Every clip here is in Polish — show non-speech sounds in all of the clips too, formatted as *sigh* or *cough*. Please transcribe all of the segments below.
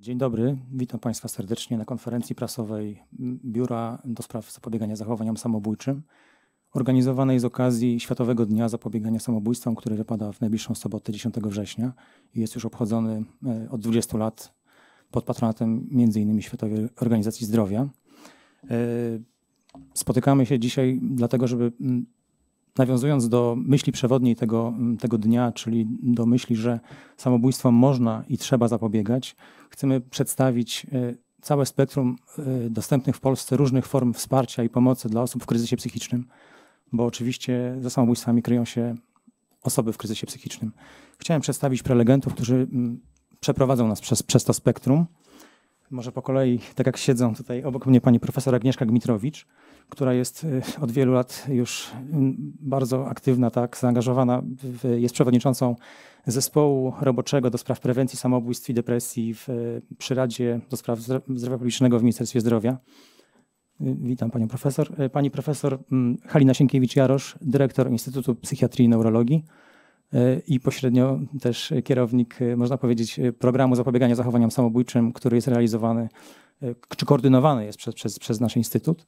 Dzień dobry, witam Państwa serdecznie na konferencji prasowej Biura do Spraw Zapobiegania Zachowaniom Samobójczym, organizowanej z okazji Światowego Dnia Zapobiegania Samobójstwom, który wypada w najbliższą sobotę 10 września i jest już obchodzony e, od 20 lat pod patronatem m.in. Światowej Organizacji Zdrowia. E, spotykamy się dzisiaj dlatego, żeby nawiązując do myśli przewodniej tego, mm, tego dnia, czyli do myśli, że samobójstwom można i trzeba zapobiegać, chcemy przedstawić e, całe spektrum e, dostępnych w Polsce różnych form wsparcia i pomocy dla osób w kryzysie psychicznym, bo oczywiście za samobójstwami kryją się osoby w kryzysie psychicznym. Chciałem przedstawić prelegentów, którzy mm, przeprowadzą nas przez, przez to spektrum może po kolei, tak jak siedzą tutaj obok mnie pani profesor Agnieszka Gmitrowicz, która jest y, od wielu lat już mm, bardzo aktywna, tak, zaangażowana, w, jest przewodniczącą zespołu roboczego do spraw prewencji samobójstw i depresji w, y, przy Radzie do spraw zdrowia publicznego w Ministerstwie Zdrowia. Y, witam panią profesor. Pani profesor mm, Halina Sienkiewicz-Jarosz, dyrektor Instytutu Psychiatrii i Neurologii. E, i pośrednio też kierownik, e, można powiedzieć, e, programu zapobiegania zachowaniom samobójczym, który jest realizowany czy koordynowany jest przez, przez, przez nasz instytut.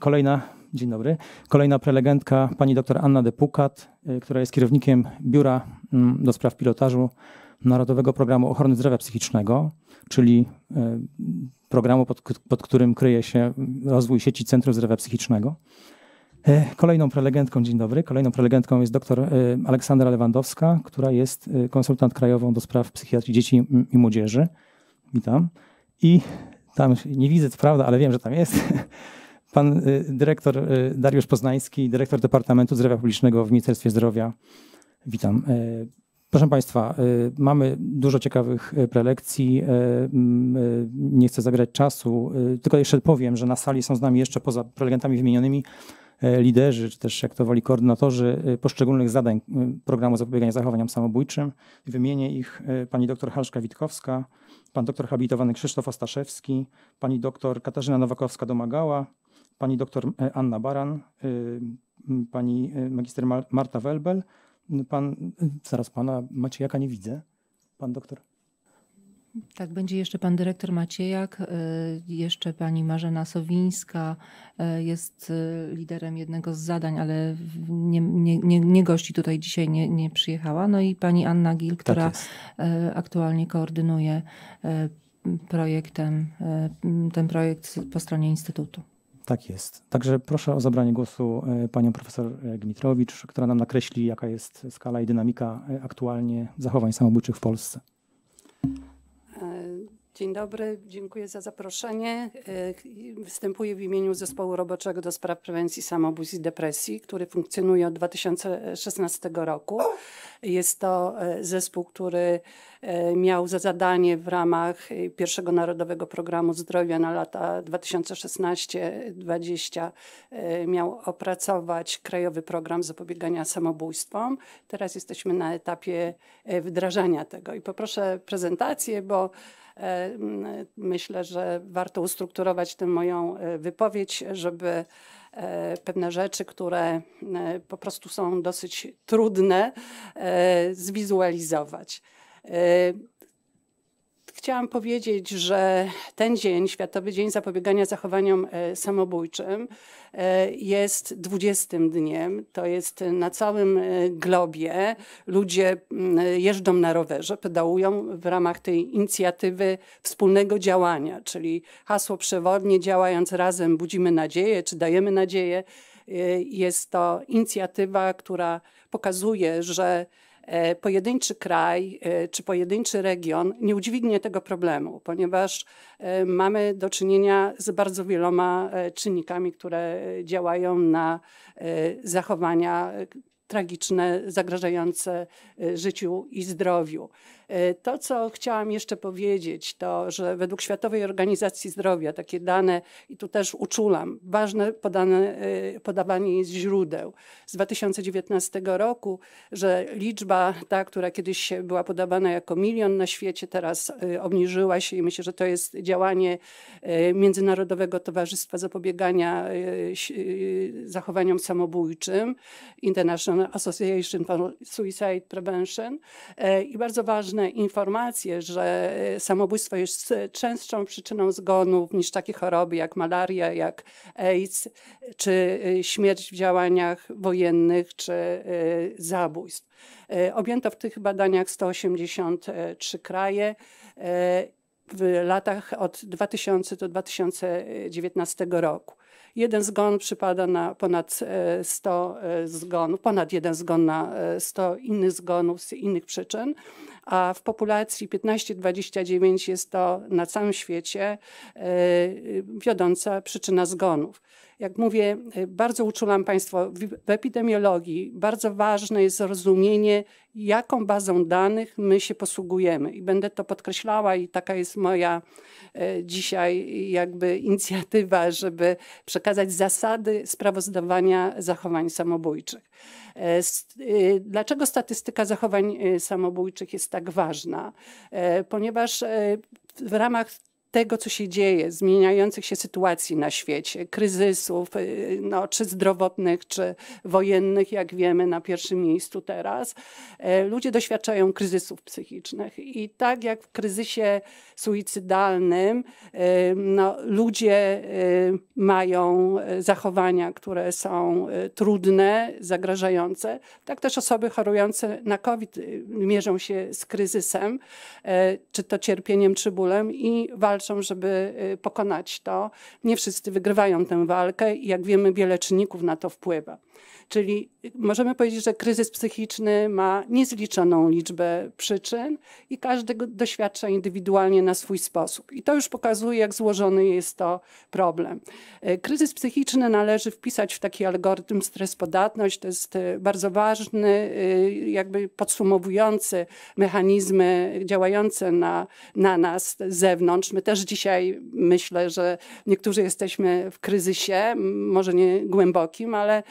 Kolejna, dzień dobry, kolejna prelegentka pani dr Anna Depukat, która jest kierownikiem Biura mm, do Spraw Pilotażu Narodowego Programu Ochrony Zdrowia Psychicznego, czyli programu, pod, pod którym kryje się rozwój sieci Centrów Zdrowia Psychicznego. E, kolejną prelegentką, dzień dobry, kolejną prelegentką jest dr e, Aleksandra Lewandowska, która jest e, konsultant krajową do spraw psychiatrii dzieci i młodzieży. Witam. I tam, nie widzę, to prawda, ale wiem, że tam jest, *laughs* pan dyrektor Dariusz Poznański, dyrektor Departamentu Zdrowia Publicznego w Ministerstwie Zdrowia. Witam. Proszę Państwa, mamy dużo ciekawych prelekcji. Nie chcę zabierać czasu, tylko jeszcze powiem, że na sali są z nami jeszcze poza prelegentami wymienionymi E, liderzy, czy też jak to woli koordynatorzy e, poszczególnych zadań e, programu zapobiegania zachowaniom samobójczym. Wymienię ich pani dr Halszka-Witkowska, pan doktor habilitowany Krzysztof Ostaszewski, pani doktor Katarzyna Nowakowska-Domagała, pani doktor Anna Baran, pani magister Marta Welbel, pan, zaraz pana Maciejaka nie widzę, pan doktor tak, będzie jeszcze pan dyrektor Maciejak, y, jeszcze pani Marzena Sowińska y, jest y, liderem jednego z zadań, ale nie, nie, nie, nie gości tutaj dzisiaj, nie, nie przyjechała. No i pani Anna Gil, tak która tak aktualnie koordynuje projektem, ten projekt po stronie Instytutu. Tak jest. Także proszę o zabranie głosu panią profesor Gmitrowicz, która nam nakreśli, jaka jest skala i dynamika aktualnie zachowań samobójczych w Polsce. uh, Dzień dobry, dziękuję za zaproszenie. E, występuję w imieniu Zespołu Roboczego do Spraw Prewencji Samobójstw i Depresji, który funkcjonuje od 2016 roku. Jest to e, zespół, który e, miał za zadanie w ramach pierwszego Narodowego Programu Zdrowia na lata 2016-2020 miał opracować Krajowy Program Zapobiegania Samobójstwom. Teraz jesteśmy na etapie wdrażania tego i poproszę prezentację, bo E, myślę, że warto ustrukturować tę moją e, wypowiedź, żeby e, pewne rzeczy, które po prostu są dosyć trudne, zwizualizować chciałam powiedzieć, że ten dzień, Światowy Dzień Zapobiegania Zachowaniom e, Samobójczym, e, jest 20 dniem. To jest na całym e, globie. Ludzie jeżdżą na rowerze, pedałują w ramach tej inicjatywy wspólnego działania, czyli hasło przewodnie działając razem budzimy nadzieję, czy dajemy nadzieję. Jest to inicjatywa, która pokazuje, że E, pojedynczy kraj e, czy pojedynczy region nie udźwignie tego problemu, ponieważ e, mamy do czynienia z bardzo wieloma czynnikami, które działają na zachowania tragiczne, zagrażające życiu i zdrowiu. E, to, co chciałam jeszcze powiedzieć, to, że według Światowej Organizacji Zdrowia takie dane, i tu też uczulam, ważne podane, e, podawanie jest źródeł z 2019 roku, że liczba ta, która kiedyś była podawana jako milion na świecie, teraz e, obniżyła się i myślę, że to jest działanie Międzynarodowego Towarzystwa Zapobiegania Zachowaniom Samobójczym, International Association for Suicide Prevention i bardzo ważne, poważne informacje, że e, samobójstwo jest częstszą przyczyną zgonów niż takie choroby jak malaria, jak AIDS, czy e, śmierć w działaniach wojennych, czy e, zabójstw. Objęto w tych badaniach 183 kraje w latach od 2000 do 2019 roku. Jeden zgon przypada na ponad 100 zgonów, ponad jeden zgon na 100 innych zgonów z innych przyczyn a w populacji 15-29 jest to na całym świecie e, wiodąca przyczyna zgonów. Jak mówię, y, bardzo uczulam Państwa w epidemiologii. Bardzo ważne jest zrozumienie, jaką bazą danych my się posługujemy. I będę to podkreślała i taka jest moja e, dzisiaj jakby inicjatywa, żeby przekazać zasady sprawozdawania zachowań samobójczych. E, y, dlaczego statystyka zachowań y, samobójczych jest tak ważna? E, ponieważ w ramach tego, co się dzieje, zmieniających się sytuacji na świecie, kryzysów, y, no, czy zdrowotnych, czy wojennych, jak wiemy, na pierwszym miejscu teraz, e, ludzie doświadczają kryzysów psychicznych. I tak jak w kryzysie suicydalnym, y, no, ludzie y, mają e, zachowania, które są e, trudne, zagrażające, tak też osoby chorujące na COVID mierzą się z kryzysem, czy to cierpieniem, czy bólem i walczą walczą, żeby y, pokonać to. Nie wszyscy wygrywają tę walkę i jak wiemy, wiele czynników na to wpływa. Czyli możemy powiedzieć, że kryzys psychiczny ma niezliczoną liczbę przyczyn i każdy go doświadcza indywidualnie na swój sposób. I to już pokazuje, jak złożony jest to problem. E, kryzys psychiczny należy wpisać w taki algorytm stres-podatność. To jest e, bardzo ważny, e, jakby podsumowujący mechanizmy działające na, na nas z zewnątrz. My też dzisiaj myślę, że niektórzy jesteśmy w kryzysie, może nie głębokim, ale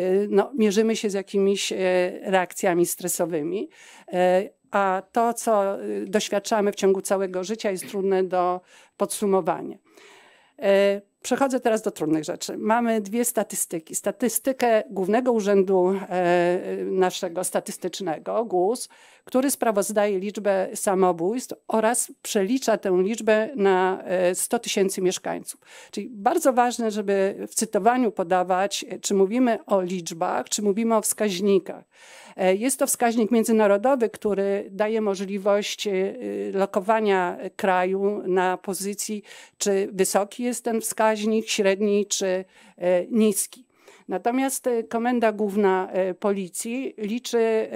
Y, no, mierzymy się z jakimiś y, reakcjami stresowymi. Y, a to, co doświadczamy w ciągu całego życia, jest trudne do podsumowania. Przechodzę teraz do trudnych rzeczy. Mamy dwie statystyki. Statystykę Głównego Urzędu e, naszego statystycznego, GUS, który sprawozdaje liczbę samobójstw oraz przelicza tę liczbę na 100 e, tysięcy mieszkańców. Czyli bardzo ważne, żeby w cytowaniu podawać, e, czy mówimy o liczbach, czy mówimy o wskaźnikach. Jest to wskaźnik międzynarodowy, który daje możliwość lokowania kraju na pozycji, czy wysoki jest ten wskaźnik, wskaźnik średni czy e, niski. Natomiast e, Komenda Główna e, Policji liczy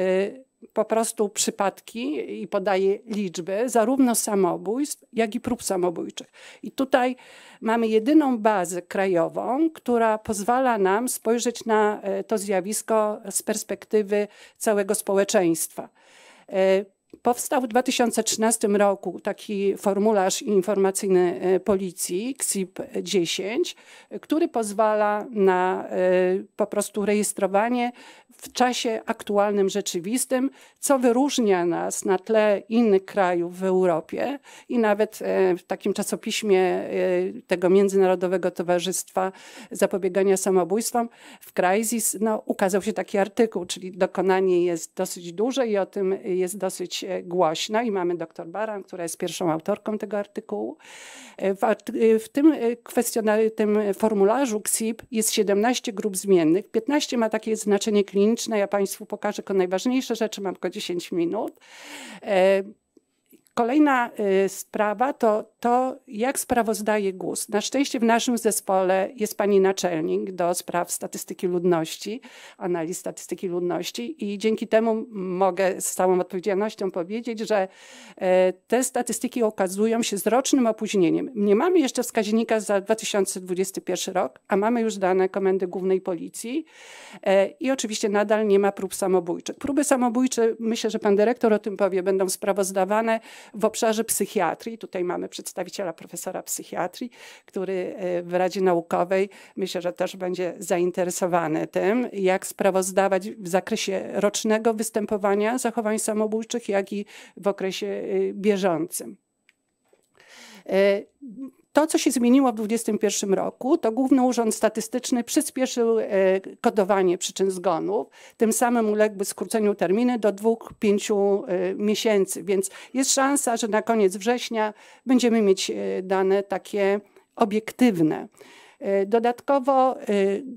po prostu przypadki i podaje liczby zarówno samobójstw, jak i prób samobójczych. I tutaj mamy jedyną bazę krajową, która pozwala nam spojrzeć na to zjawisko z perspektywy całego społeczeństwa. Powstał w 2013 roku taki formularz informacyjny e, Policji, KSIP-10, który pozwala na e, po prostu rejestrowanie w czasie aktualnym, rzeczywistym, co wyróżnia nas na tle innych krajów w Europie i nawet e, w takim czasopiśmie tego Międzynarodowego Towarzystwa Zapobiegania Samobójstwom w Crisis no, ukazał się taki artykuł, czyli dokonanie jest dosyć duże i o tym jest dosyć E, głośno i mamy dr Baran, która jest pierwszą autorką tego artykułu. E, e, w, tym, kwestionariuszu, tym formularzu KSIP jest 17 grup zmiennych, 15 ma takie znaczenie kliniczne, ja Państwu pokażę tylko najważniejsze rzeczy, mam tylko 10 minut. Kolejna sprawa to to, jak sprawozdaje GUS. Na szczęście w naszym zespole jest pani naczelnik do spraw statystyki ludności, analiz statystyki ludności i dzięki temu mogę z całą odpowiedzialnością powiedzieć, że e, te statystyki okazują się z rocznym opóźnieniem. Nie mamy jeszcze wskaźnika za 2021 rok, a mamy już dane Komendy Głównej Policji e, i oczywiście nadal nie ma prób samobójczych. Próby samobójcze, myślę, że pan dyrektor o tym powie, będą sprawozdawane w obszarze psychiatrii. Tutaj mamy przedstawienie przedstawiciela profesora psychiatrii, który y, w Radzie Naukowej myślę, że też będzie zainteresowany tym, jak sprawozdawać w zakresie rocznego występowania zachowań samobójczych, jak i w okresie y, bieżącym. Y, to, co się zmieniło w 2021 roku, to Główny Urząd Statystyczny przyspieszył e, kodowanie przyczyn zgonów, tym samym uległy skróceniu terminy do dwóch, pięciu e, miesięcy, więc jest szansa, że na koniec września będziemy mieć e, dane takie obiektywne. E, dodatkowo e,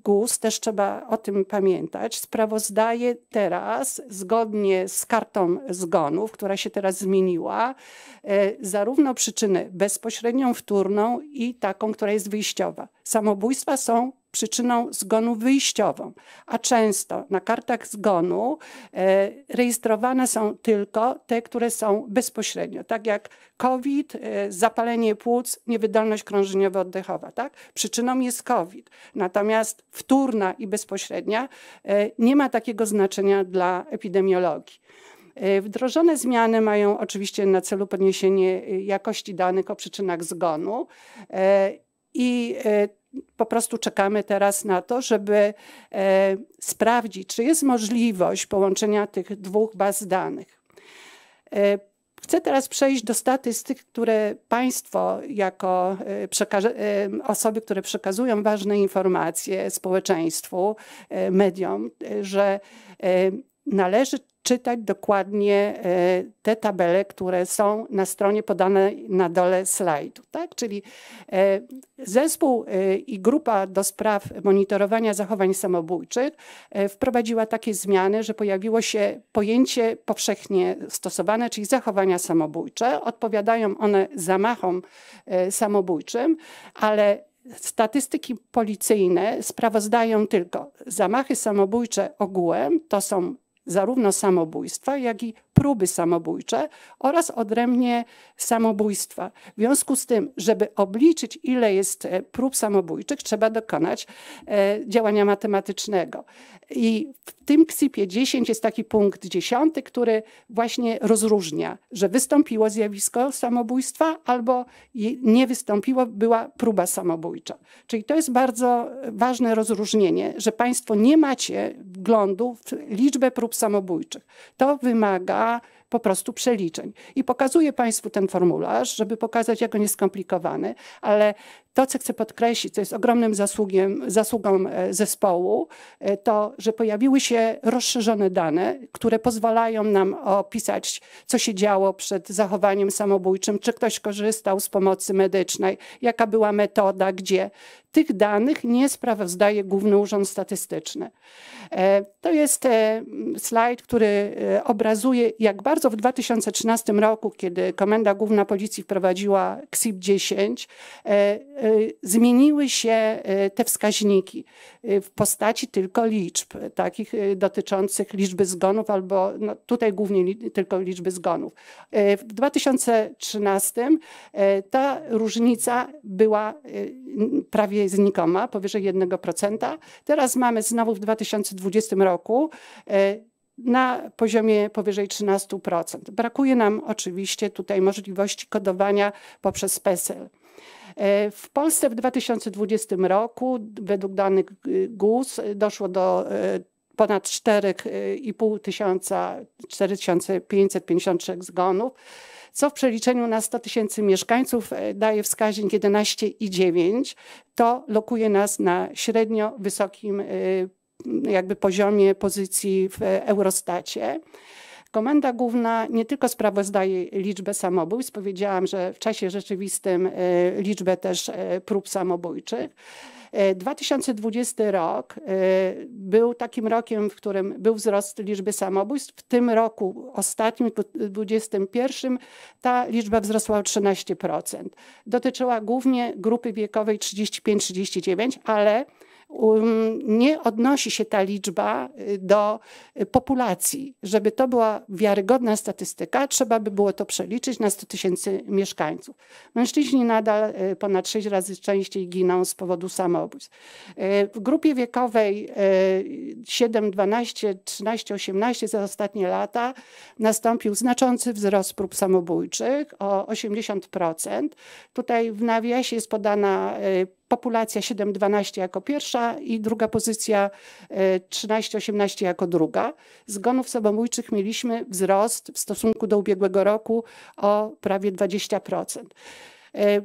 GUS, też trzeba o tym pamiętać, sprawozdaje teraz zgodnie z kartą zgonów, która się teraz zmieniła, e, zarówno przyczynę bezpośrednią, wtórną i taką, która jest wyjściowa. Samobójstwa są przyczyną zgonu wyjściową, a często na kartach zgonu e, rejestrowane są tylko te, które są bezpośrednio, tak jak COVID, e, zapalenie płuc, niewydolność krążeniowo-oddechowa. Tak? Przyczyną jest COVID, natomiast wtórna i bezpośrednia e, nie ma takiego znaczenia dla epidemiologii. Wdrożone zmiany mają oczywiście na celu podniesienie jakości danych o przyczynach zgonu i po prostu czekamy teraz na to, żeby e, sprawdzić, czy jest możliwość połączenia tych dwóch baz danych. E, chcę teraz przejść do statystyk, które Państwo, jako e, e, osoby, które przekazują ważne informacje społeczeństwu, e, mediom, że należy czytać dokładnie e, te tabele, które są na stronie podane na dole slajdu. Tak? Czyli e, zespół e, i grupa do spraw monitorowania zachowań samobójczych wprowadziła takie zmiany, że pojawiło się pojęcie powszechnie stosowane, czyli zachowania samobójcze. Odpowiadają one zamachom samobójczym, ale statystyki policyjne sprawozdają tylko zamachy samobójcze ogółem, to są zarówno samobójstwa, jak i próby samobójcze oraz odrębnie samobójstwa. W związku z tym, żeby obliczyć, ile jest e, prób samobójczych, trzeba dokonać e, działania matematycznego. I w tym ksipie 10 jest taki punkt 10, który właśnie rozróżnia, że wystąpiło zjawisko samobójstwa albo nie wystąpiło, była próba samobójcza. Czyli to jest bardzo ważne rozróżnienie, że państwo nie macie wglądu w liczbę prób samobójczych. To wymaga po prostu przeliczeń. I pokazuję Państwu ten formularz, żeby pokazać, jak on jest skomplikowany, ale to, co chcę podkreślić, co jest ogromnym zasługiem, zasługą e, zespołu, e, to, że pojawiły się rozszerzone dane, które pozwalają nam opisać, co się działo przed zachowaniem samobójczym, czy ktoś korzystał z pomocy medycznej, jaka była metoda, gdzie. Tych danych nie sprawozdaje Główny Urząd Statystyczny. E, to jest e, slajd, który e, obrazuje, jak bardzo w 2013 roku, kiedy Komenda Główna Policji wprowadziła KSIP-10, zmieniły się te wskaźniki w postaci tylko liczb, takich dotyczących liczby zgonów, albo no, tutaj głównie tylko liczby zgonów. W 2013 ta różnica była prawie znikoma, powyżej 1%. Teraz mamy znowu w 2020 2020 roku e, na poziomie powyżej 13%. Brakuje nam oczywiście tutaj możliwości kodowania poprzez PESEL. E, w Polsce w 2020 roku, według danych GUS, doszło do e, ponad 4,5 tysiąca, 4553 zgonów, co w przeliczeniu na 100 tysięcy mieszkańców daje wskaźnik 11,9. To lokuje nas na średnio wysokim jakby poziomie pozycji w Eurostacie. Komenda Główna nie tylko sprawozdaje liczbę samobójstw, powiedziałam, że w czasie rzeczywistym e, liczbę też e, prób samobójczych. 2020 e, rok był takim rokiem, w którym był wzrost liczby samobójstw. W tym roku, ostatnim, 2021, ta liczba wzrosła o 13%. Dotyczyła głównie grupy wiekowej 35-39, ale Um, nie odnosi się ta liczba y, do y, populacji. Żeby to była wiarygodna statystyka, trzeba by było to przeliczyć na 100 tysięcy mieszkańców. Mężczyźni nadal y, ponad 6 razy częściej giną z powodu samobójstw. W grupie wiekowej 7, 12, 13, 18 za ostatnie lata nastąpił znaczący wzrost prób samobójczych o 80%. Tutaj w nawiasie jest podana populacja 7-12 jako pierwsza i druga pozycja 13-18 e, jako druga. Zgonów samobójczych mieliśmy wzrost w stosunku do ubiegłego roku o prawie 20%. E,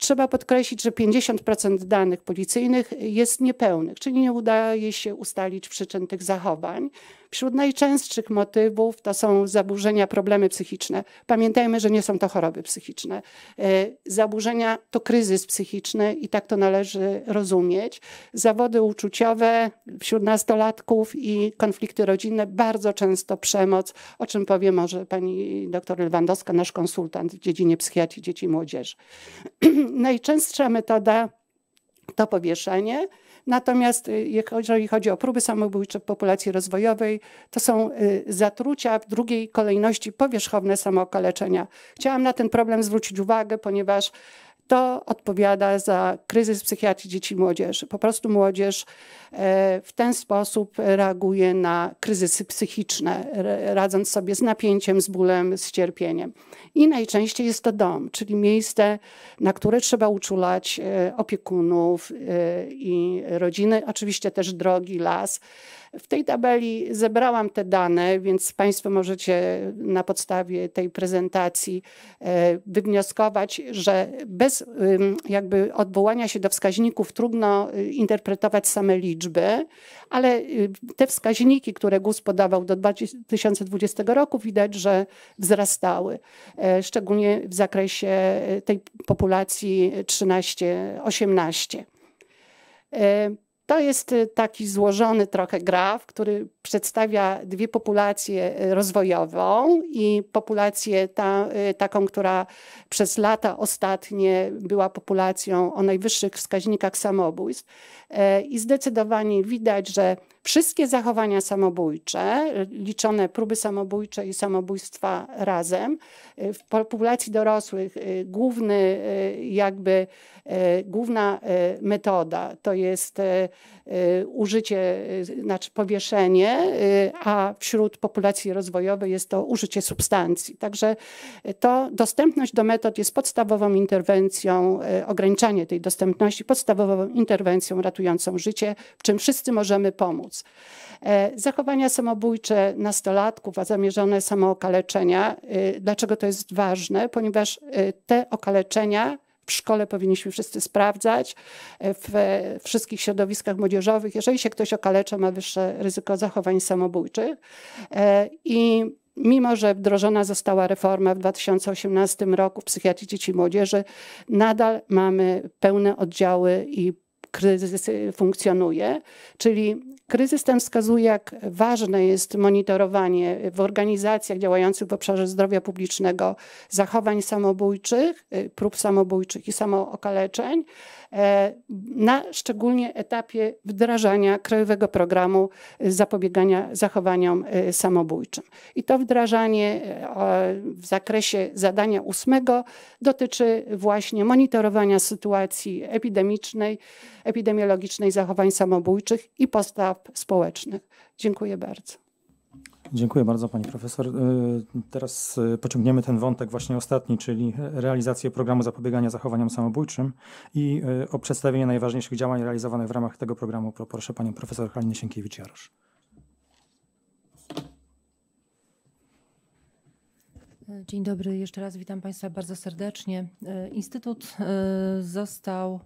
trzeba podkreślić, że 50% danych policyjnych jest niepełnych, czyli nie udaje się ustalić przyczyn tych zachowań. Wśród najczęstszych motywów to są zaburzenia, problemy psychiczne. Pamiętajmy, że nie są to choroby psychiczne. E, zaburzenia to kryzys psychiczny i tak to należy rozumieć. Zawody uczuciowe wśród nastolatków i konflikty rodzinne, bardzo często przemoc, o czym powie może pani doktor Lewandowska, nasz konsultant w dziedzinie psychiatrii dzieci i młodzieży. *clears throat* Najczęstsza metoda to powieszenie. Natomiast y, jeżeli chodzi o próby samobójcze w populacji rozwojowej, to są y, zatrucia w drugiej kolejności powierzchowne samookaleczenia. Chciałam na ten problem zwrócić uwagę, ponieważ to odpowiada za kryzys psychiatrii dzieci i młodzieży. Po prostu młodzież e, w ten sposób reaguje na kryzysy psychiczne, radząc sobie z napięciem, z bólem, z cierpieniem. I najczęściej jest to dom, czyli miejsce, na które trzeba uczulać e, opiekunów e, i rodziny, oczywiście też drogi, las. W tej tabeli zebrałam te dane, więc Państwo możecie na podstawie tej prezentacji wywnioskować, że bez bez jakby odwołania się do wskaźników trudno y, interpretować same liczby, ale y, te wskaźniki, które GUS podawał do 2020 roku, widać, że wzrastały, e, szczególnie w zakresie e, tej populacji 13-18. To jest y, taki złożony trochę graf, który przedstawia dwie populacje y, rozwojową i populację ta, y, taką, która przez lata ostatnie była populacją o najwyższych wskaźnikach samobójstw. I zdecydowanie widać, że Wszystkie zachowania samobójcze, liczone próby samobójcze i samobójstwa razem, y, w populacji dorosłych y, główny y, jakby, główna metoda to jest Y, użycie, y, znaczy powieszenie, y, a wśród populacji rozwojowej jest to użycie substancji. Także to dostępność do metod jest podstawową interwencją, ograniczanie tej dostępności, podstawową interwencją ratującą życie, w czym wszyscy możemy pomóc. E, zachowania samobójcze nastolatków, a zamierzone samookaleczenia. Dlaczego to jest ważne? Ponieważ te okaleczenia w szkole powinniśmy wszyscy sprawdzać, e, w wszystkich środowiskach młodzieżowych, jeżeli się ktoś okalecza, ma wyższe ryzyko zachowań samobójczych. E, I mimo że wdrożona została reforma w 2018 roku w psychiatrii dzieci i młodzieży, nadal mamy pełne oddziały i kryzys funkcjonuje, czyli Kryzys ten wskazuje, jak ważne jest monitorowanie w organizacjach działających w obszarze zdrowia publicznego zachowań samobójczych, y, prób samobójczych i samookaleczeń, e, na szczególnie etapie wdrażania Krajowego Programu y, Zapobiegania Zachowaniom y, Samobójczym. I to wdrażanie e, w zakresie zadania ósmego dotyczy właśnie monitorowania sytuacji epidemicznej, epidemiologicznej zachowań samobójczych i postaw społecznych. Dziękuję bardzo. Dziękuję bardzo Pani Profesor. Y, teraz y, pociągniemy ten wątek właśnie ostatni, czyli realizację programu zapobiegania zachowaniom samobójczym i y, o przedstawienie najważniejszych działań realizowanych w ramach tego programu proszę Panią Profesor Halinę Sienkiewicz-Jarosz. Dzień dobry, jeszcze raz witam Państwa bardzo serdecznie. Instytut został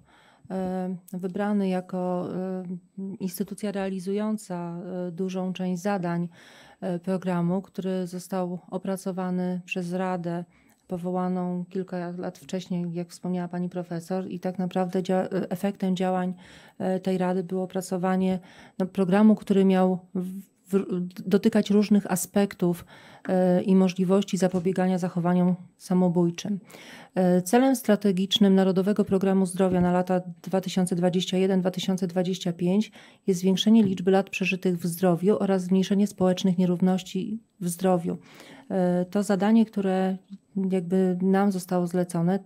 E, wybrany jako e, instytucja realizująca e, dużą część zadań programu, który został opracowany przez Radę powołaną kilka lat wcześniej, jak wspomniała pani profesor, i tak naprawdę dzia efektem działań tej rady było opracowanie no, programu, który miał dotykać różnych aspektów e, i możliwości zapobiegania zachowaniom samobójczym. E, celem strategicznym Narodowego Programu Zdrowia na lata 2021-2025 jest zwiększenie liczby lat przeżytych w zdrowiu oraz zmniejszenie społecznych nierówności w zdrowiu. E, to zadanie, które jakby nam zostało zlecone,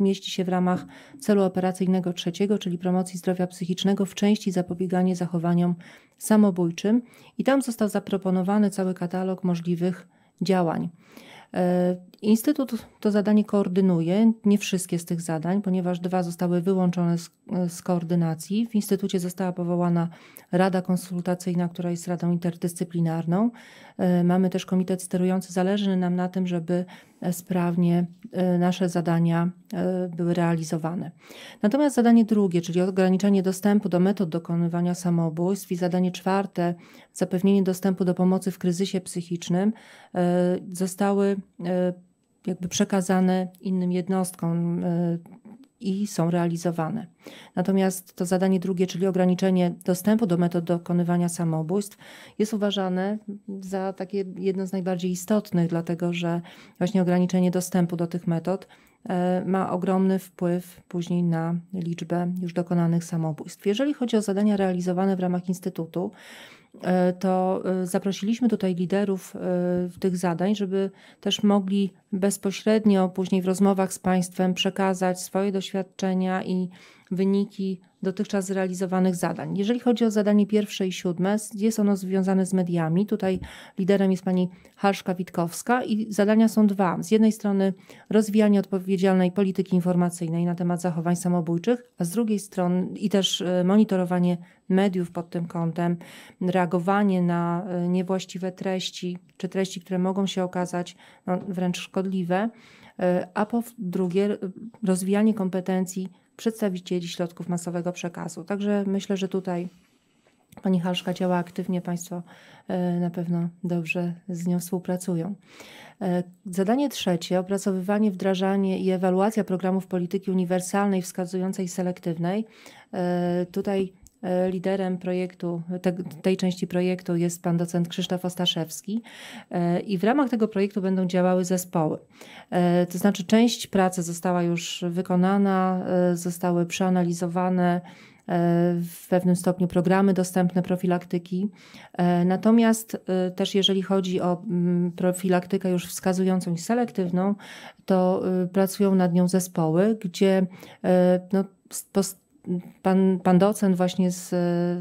mieści się w ramach celu operacyjnego trzeciego, czyli promocji zdrowia psychicznego w części zapobieganie zachowaniom samobójczym i tam został zaproponowany cały katalog możliwych działań. E, Instytut to zadanie koordynuje, nie wszystkie z tych zadań, ponieważ dwa zostały wyłączone z, z, koordynacji. W Instytucie została powołana Rada Konsultacyjna, która jest radą interdyscyplinarną. E, mamy też komitet sterujący. Zależy nam na tym, żeby e, sprawnie e, nasze zadania były realizowane. Natomiast zadanie drugie, czyli ograniczanie dostępu do metod dokonywania samobójstw i zadanie czwarte, zapewnienie dostępu do pomocy w kryzysie psychicznym, zostały jakby przekazane innym jednostkom i są realizowane. Natomiast to zadanie drugie, czyli ograniczenie dostępu do metod dokonywania samobójstw, jest uważane za takie jedno z najbardziej istotnych, dlatego że właśnie ograniczenie dostępu do tych metod e, ma ogromny wpływ później na liczbę już dokonanych samobójstw. Jeżeli chodzi o zadania realizowane w ramach Instytutu, E, to e, zaprosiliśmy tutaj liderów e, tych zadań, żeby też mogli bezpośrednio później w rozmowach z państwem przekazać swoje doświadczenia i wyniki dotychczas zrealizowanych zadań. Jeżeli chodzi o zadanie pierwsze i siódme, jest ono związane z mediami. Tutaj liderem jest pani Harszka Witkowska i zadania są dwa. Z jednej strony rozwijanie odpowiedzialnej polityki informacyjnej na temat zachowań samobójczych, a z drugiej strony i też e, monitorowanie mediów pod tym kątem, reagowanie na e, niewłaściwe treści, czy treści, które mogą się okazać no, wręcz szkodliwe, e, a po drugie rozwijanie kompetencji przedstawicieli środków masowego przekazu. Także myślę, że tutaj pani Halszka działa aktywnie, Państwo e, na pewno dobrze z nią współpracują. E, zadanie trzecie, opracowywanie, wdrażanie i ewaluacja programów polityki uniwersalnej wskazującej i selektywnej. E, tutaj E, liderem projektu, tej części projektu jest pan docent Krzysztof Ostaszewski e, i w ramach tego projektu będą działały zespoły. E, to znaczy część pracy została już wykonana, zostały przeanalizowane w pewnym stopniu programy dostępne profilaktyki. Natomiast też jeżeli chodzi o mm, profilaktykę już wskazującą i selektywną, to pracują nad nią zespoły, gdzie no, pan, pan docent właśnie z,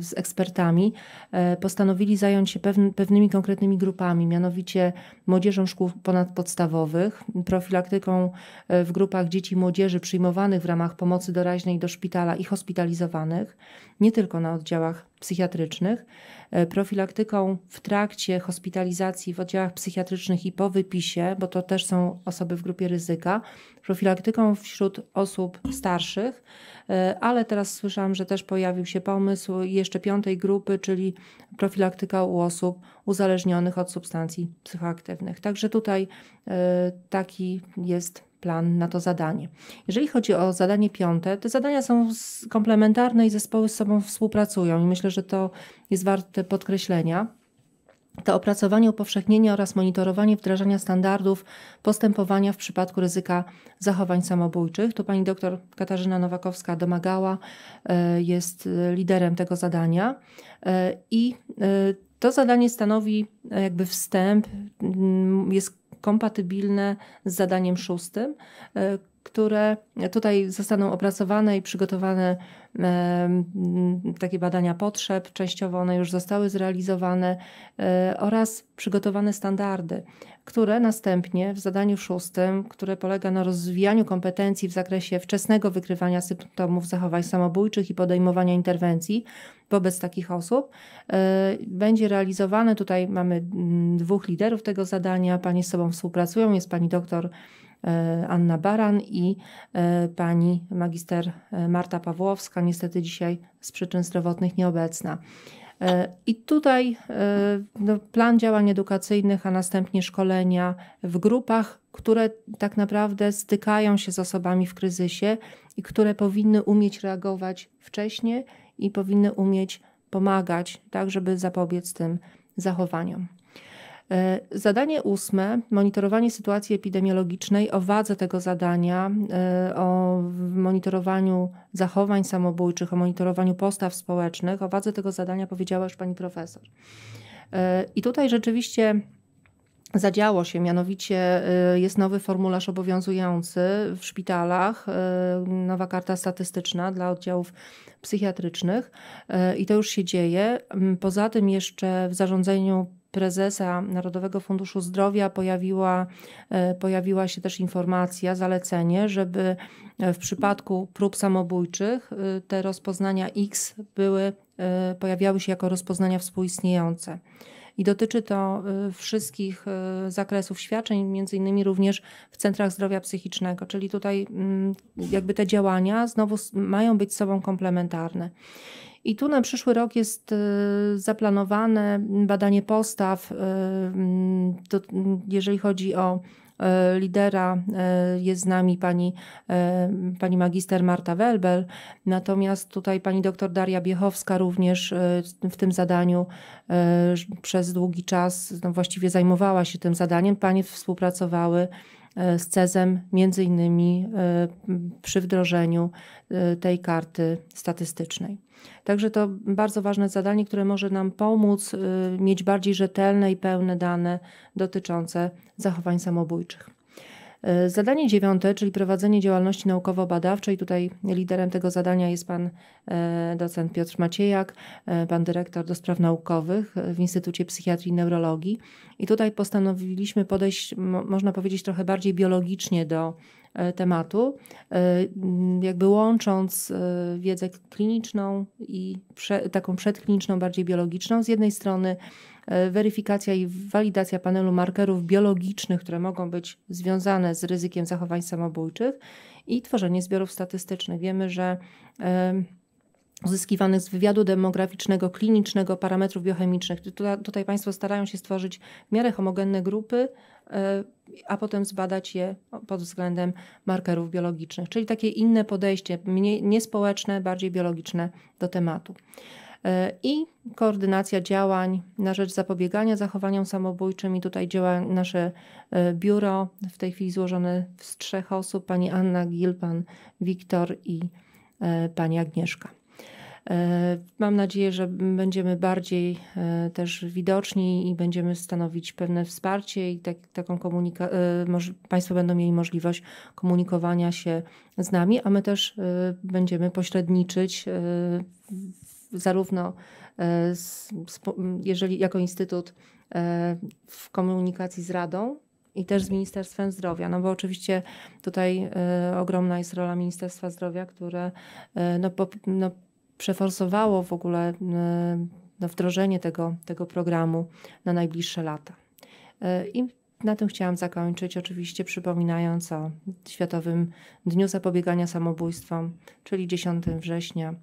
z ekspertami e, postanowili zająć się pewnymi konkretnymi grupami, mianowicie młodzieżą szkół ponadpodstawowych, profilaktyką e, w grupach dzieci i młodzieży przyjmowanych w ramach pomocy doraźnej do szpitala i hospitalizowanych, nie tylko na oddziałach psychiatrycznych, e, profilaktyką w trakcie hospitalizacji w oddziałach psychiatrycznych i po wypisie, bo to też są osoby w grupie ryzyka, profilaktyką wśród osób starszych, e, ale teraz słyszałam, że też pojawił się pomysł jeszcze piątej grupy, czyli profilaktyka u osób uzależnionych od substancji psychoaktywnych. Także tutaj e, taki jest plan na to zadanie. Jeżeli chodzi o zadanie piąte, te zadania są komplementarne i zespoły z sobą współpracują i myślę, że to jest warte podkreślenia. To opracowanie upowszechnienie oraz monitorowanie wdrażania standardów postępowania w przypadku ryzyka zachowań samobójczych. Tu pani doktor Katarzyna Nowakowska domagała, e, jest e, liderem tego zadania e, i to zadanie stanowi jakby wstęp, jest kompatybilne z zadaniem szóstym, e, które tutaj zostaną opracowane i przygotowane e, takie badania potrzeb, częściowo one już zostały zrealizowane, e, oraz przygotowane standardy, które następnie w zadaniu szóstym, które polega na rozwijaniu kompetencji w zakresie wczesnego wykrywania symptomów zachowań samobójczych i podejmowania interwencji wobec takich osób, e, będzie realizowane. Tutaj mamy mm, dwóch liderów tego zadania, panie z sobą współpracują, jest pani doktor E, Anna Baran i e, pani magister e, Marta Pawłowska, niestety dzisiaj z przyczyn zdrowotnych nieobecna. I tutaj no, plan działań edukacyjnych, a następnie szkolenia w grupach, które tak naprawdę stykają się z osobami w kryzysie i które powinny umieć reagować wcześniej i powinny umieć pomagać, tak żeby zapobiec tym zachowaniom. E, zadanie ósme, monitorowanie sytuacji epidemiologicznej, o wadze tego zadania, e, o monitorowaniu zachowań samobójczych, o monitorowaniu postaw społecznych, o wadze tego zadania powiedziała już pani profesor. E, I tutaj rzeczywiście zadziało się, mianowicie jest nowy formularz obowiązujący w szpitalach, nowa karta statystyczna dla oddziałów psychiatrycznych i to już się dzieje. Poza tym jeszcze w zarządzeniu prezesa Narodowego Funduszu Zdrowia pojawiła, e, pojawiła się też informacja, zalecenie, żeby e, w przypadku prób samobójczych e, te rozpoznania X były, pojawiały się jako rozpoznania współistniejące. I dotyczy to wszystkich zakresów świadczeń, między innymi również w centrach zdrowia psychicznego, czyli tutaj mm, jakby te działania znowu mają być sobą komplementarne. I tu na przyszły rok jest y, zaplanowane badanie postaw, y, jeżeli chodzi o y, lidera jest z nami pani, pani magister Marta Welbel, natomiast tutaj pani doktor Daria Biechowska również w tym zadaniu przez długi czas no właściwie zajmowała się tym zadaniem. Panie współpracowały z CEZem między innymi przy wdrożeniu tej karty statystycznej. Także to bardzo ważne zadanie, które może nam pomóc y, mieć bardziej rzetelne i pełne dane dotyczące zachowań samobójczych. Y, zadanie dziewiąte, czyli prowadzenie działalności naukowo-badawczej. Tutaj liderem tego zadania jest pan e, docent Piotr Maciejak, e, pan dyrektor do spraw naukowych w Instytucie Psychiatrii i Neurologii. I tutaj postanowiliśmy podejść, można powiedzieć, trochę bardziej biologicznie do E, tematu, e, jakby łącząc e, wiedzę kliniczną i prze, taką przedkliniczną, bardziej biologiczną. Z jednej strony weryfikacja i walidacja panelu markerów biologicznych, które mogą być związane z ryzykiem zachowań samobójczych i tworzenie zbiorów statystycznych. Wiemy, że uzyskiwanych z wywiadu demograficznego, klinicznego, parametrów biochemicznych. Tutaj Państwo starają się stworzyć w miarę homogenne grupy, e, a potem zbadać je pod względem markerów biologicznych, czyli takie inne podejście, mniej, niespołeczne, bardziej biologiczne do tematu. E, I koordynacja działań na rzecz zapobiegania zachowaniom samobójczym. I tutaj działa nasze e, biuro, w tej chwili złożone z trzech osób: pani Anna Gil, pan Wiktor i pani Agnieszka. E, mam nadzieję, że będziemy bardziej e, też widoczni i będziemy stanowić pewne wsparcie i tak, taką komunikację, e, Państwo będą mieli możliwość komunikowania się z nami, a my też będziemy pośredniczyć zarówno z, jeżeli jako instytut w komunikacji z Radą, i też z Ministerstwem Zdrowia, no bo oczywiście tutaj y, ogromna jest rola Ministerstwa Zdrowia, które y, no, po, no, przeforsowało w ogóle e, no, wdrożenie tego, tego programu na najbliższe lata. E, I na tym chciałam zakończyć, oczywiście przypominając o Światowym Dniu Zapobiegania Samobójstwom, czyli 10 września.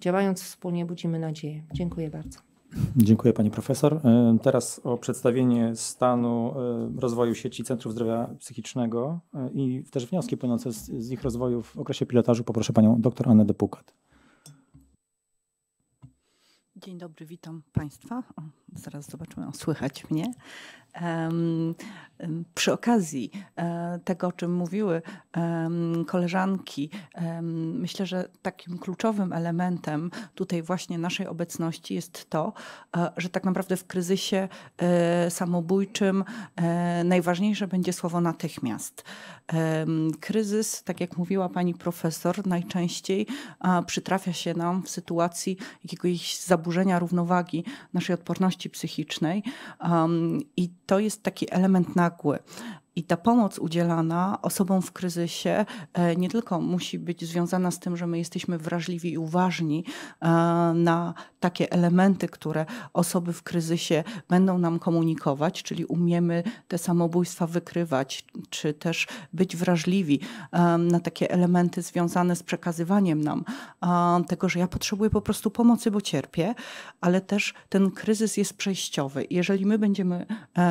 Działając wspólnie budzimy nadzieję. Dziękuję bardzo. Dziękuję Pani Profesor. E, teraz o przedstawienie stanu rozwoju sieci Centrów Zdrowia Psychicznego i też wnioski płynące z, ich rozwoju w okresie pilotażu poproszę Panią dr Annę Depukat. Dzień dobry, witam Państwa. O, zaraz zobaczymy, o, słychać mnie. Um, przy okazji um, tego, o czym mówiły um, koleżanki, myślę, że takim kluczowym elementem tutaj właśnie naszej obecności jest to, e, że tak naprawdę w kryzysie e, samobójczym najważniejsze będzie słowo natychmiast. Kryzys, tak jak mówiła pani profesor, najczęściej przytrafia się nam w sytuacji jakiegoś zaburzenia zaburzenia równowagi naszej odporności psychicznej um, i to jest taki element nagły. I ta pomoc udzielana osobom w kryzysie e, nie tylko musi być związana z tym, że my jesteśmy wrażliwi i uważni e, na takie elementy, które osoby w kryzysie będą nam komunikować, czyli umiemy te samobójstwa wykrywać, czy też być wrażliwi e, na takie elementy związane z przekazywaniem nam tego, że ja potrzebuję po prostu pomocy, bo cierpię, ale też ten kryzys jest przejściowy. Jeżeli my będziemy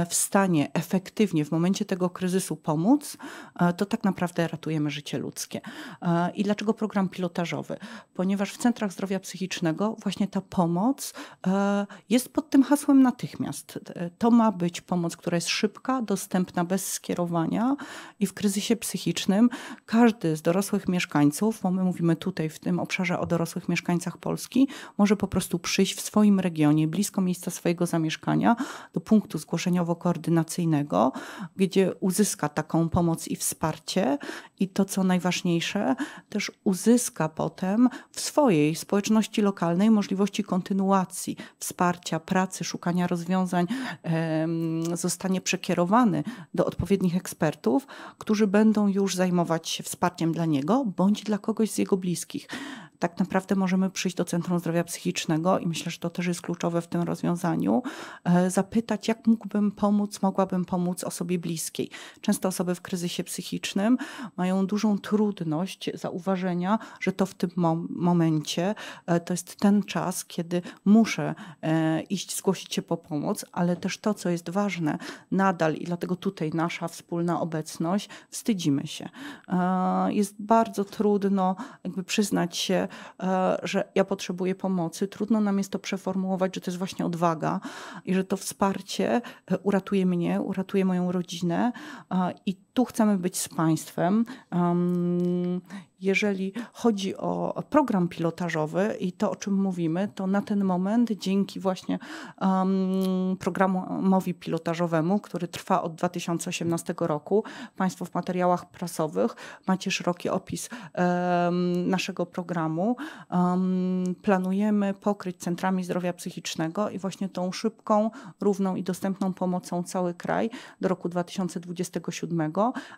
w stanie efektywnie w momencie tego kryzysu pomóc, e, to tak naprawdę ratujemy życie ludzkie. E, I dlaczego program pilotażowy? Ponieważ w centrach zdrowia psychicznego właśnie ta pomoc e, jest pod tym hasłem natychmiast. To ma być pomoc, która jest szybka, dostępna bez skierowania i w kryzysie psychicznym każdy z dorosłych mieszkańców, bo my mówimy tutaj w tym obszarze o dorosłych mieszkańcach Polski, może po prostu przyjść w swoim regionie, blisko miejsca swojego zamieszkania, do punktu zgłoszeniowo-koordynacyjnego, gdzie uzyska taką pomoc i wsparcie i to, co najważniejsze, też uzyska potem w swojej społeczności lokalnej możliwości kontynuacji wsparcia, pracy, szukania rozwiązań, zostanie przekierowany do odpowiednich ekspertów, którzy będą już zajmować się wsparciem dla niego bądź dla kogoś z jego bliskich tak naprawdę możemy przyjść do Centrum Zdrowia Psychicznego i myślę, że to też jest kluczowe w tym rozwiązaniu, e, zapytać, jak mógłbym pomóc, mogłabym pomóc osobie bliskiej. Często osoby w kryzysie psychicznym mają dużą trudność zauważenia, że to w tym mom momencie e, to jest ten czas, kiedy muszę e, iść, zgłosić się po pomoc, ale też to, co jest ważne, nadal i dlatego tutaj nasza wspólna obecność, wstydzimy się. Jest bardzo trudno jakby przyznać się, E, że ja potrzebuję pomocy. Trudno nam jest to przeformułować, że to jest właśnie odwaga i że to wsparcie e, uratuje mnie, uratuje moją rodzinę e, i tu chcemy być z państwem. Jeżeli chodzi o program pilotażowy i to, o czym mówimy, to na ten moment dzięki właśnie um, programowi pilotażowemu, który trwa od 2018 roku, Państwo w materiałach prasowych macie szeroki opis um, naszego programu. Um, planujemy pokryć centrami zdrowia psychicznego i właśnie tą szybką, równą i dostępną pomocą cały kraj do roku 2027.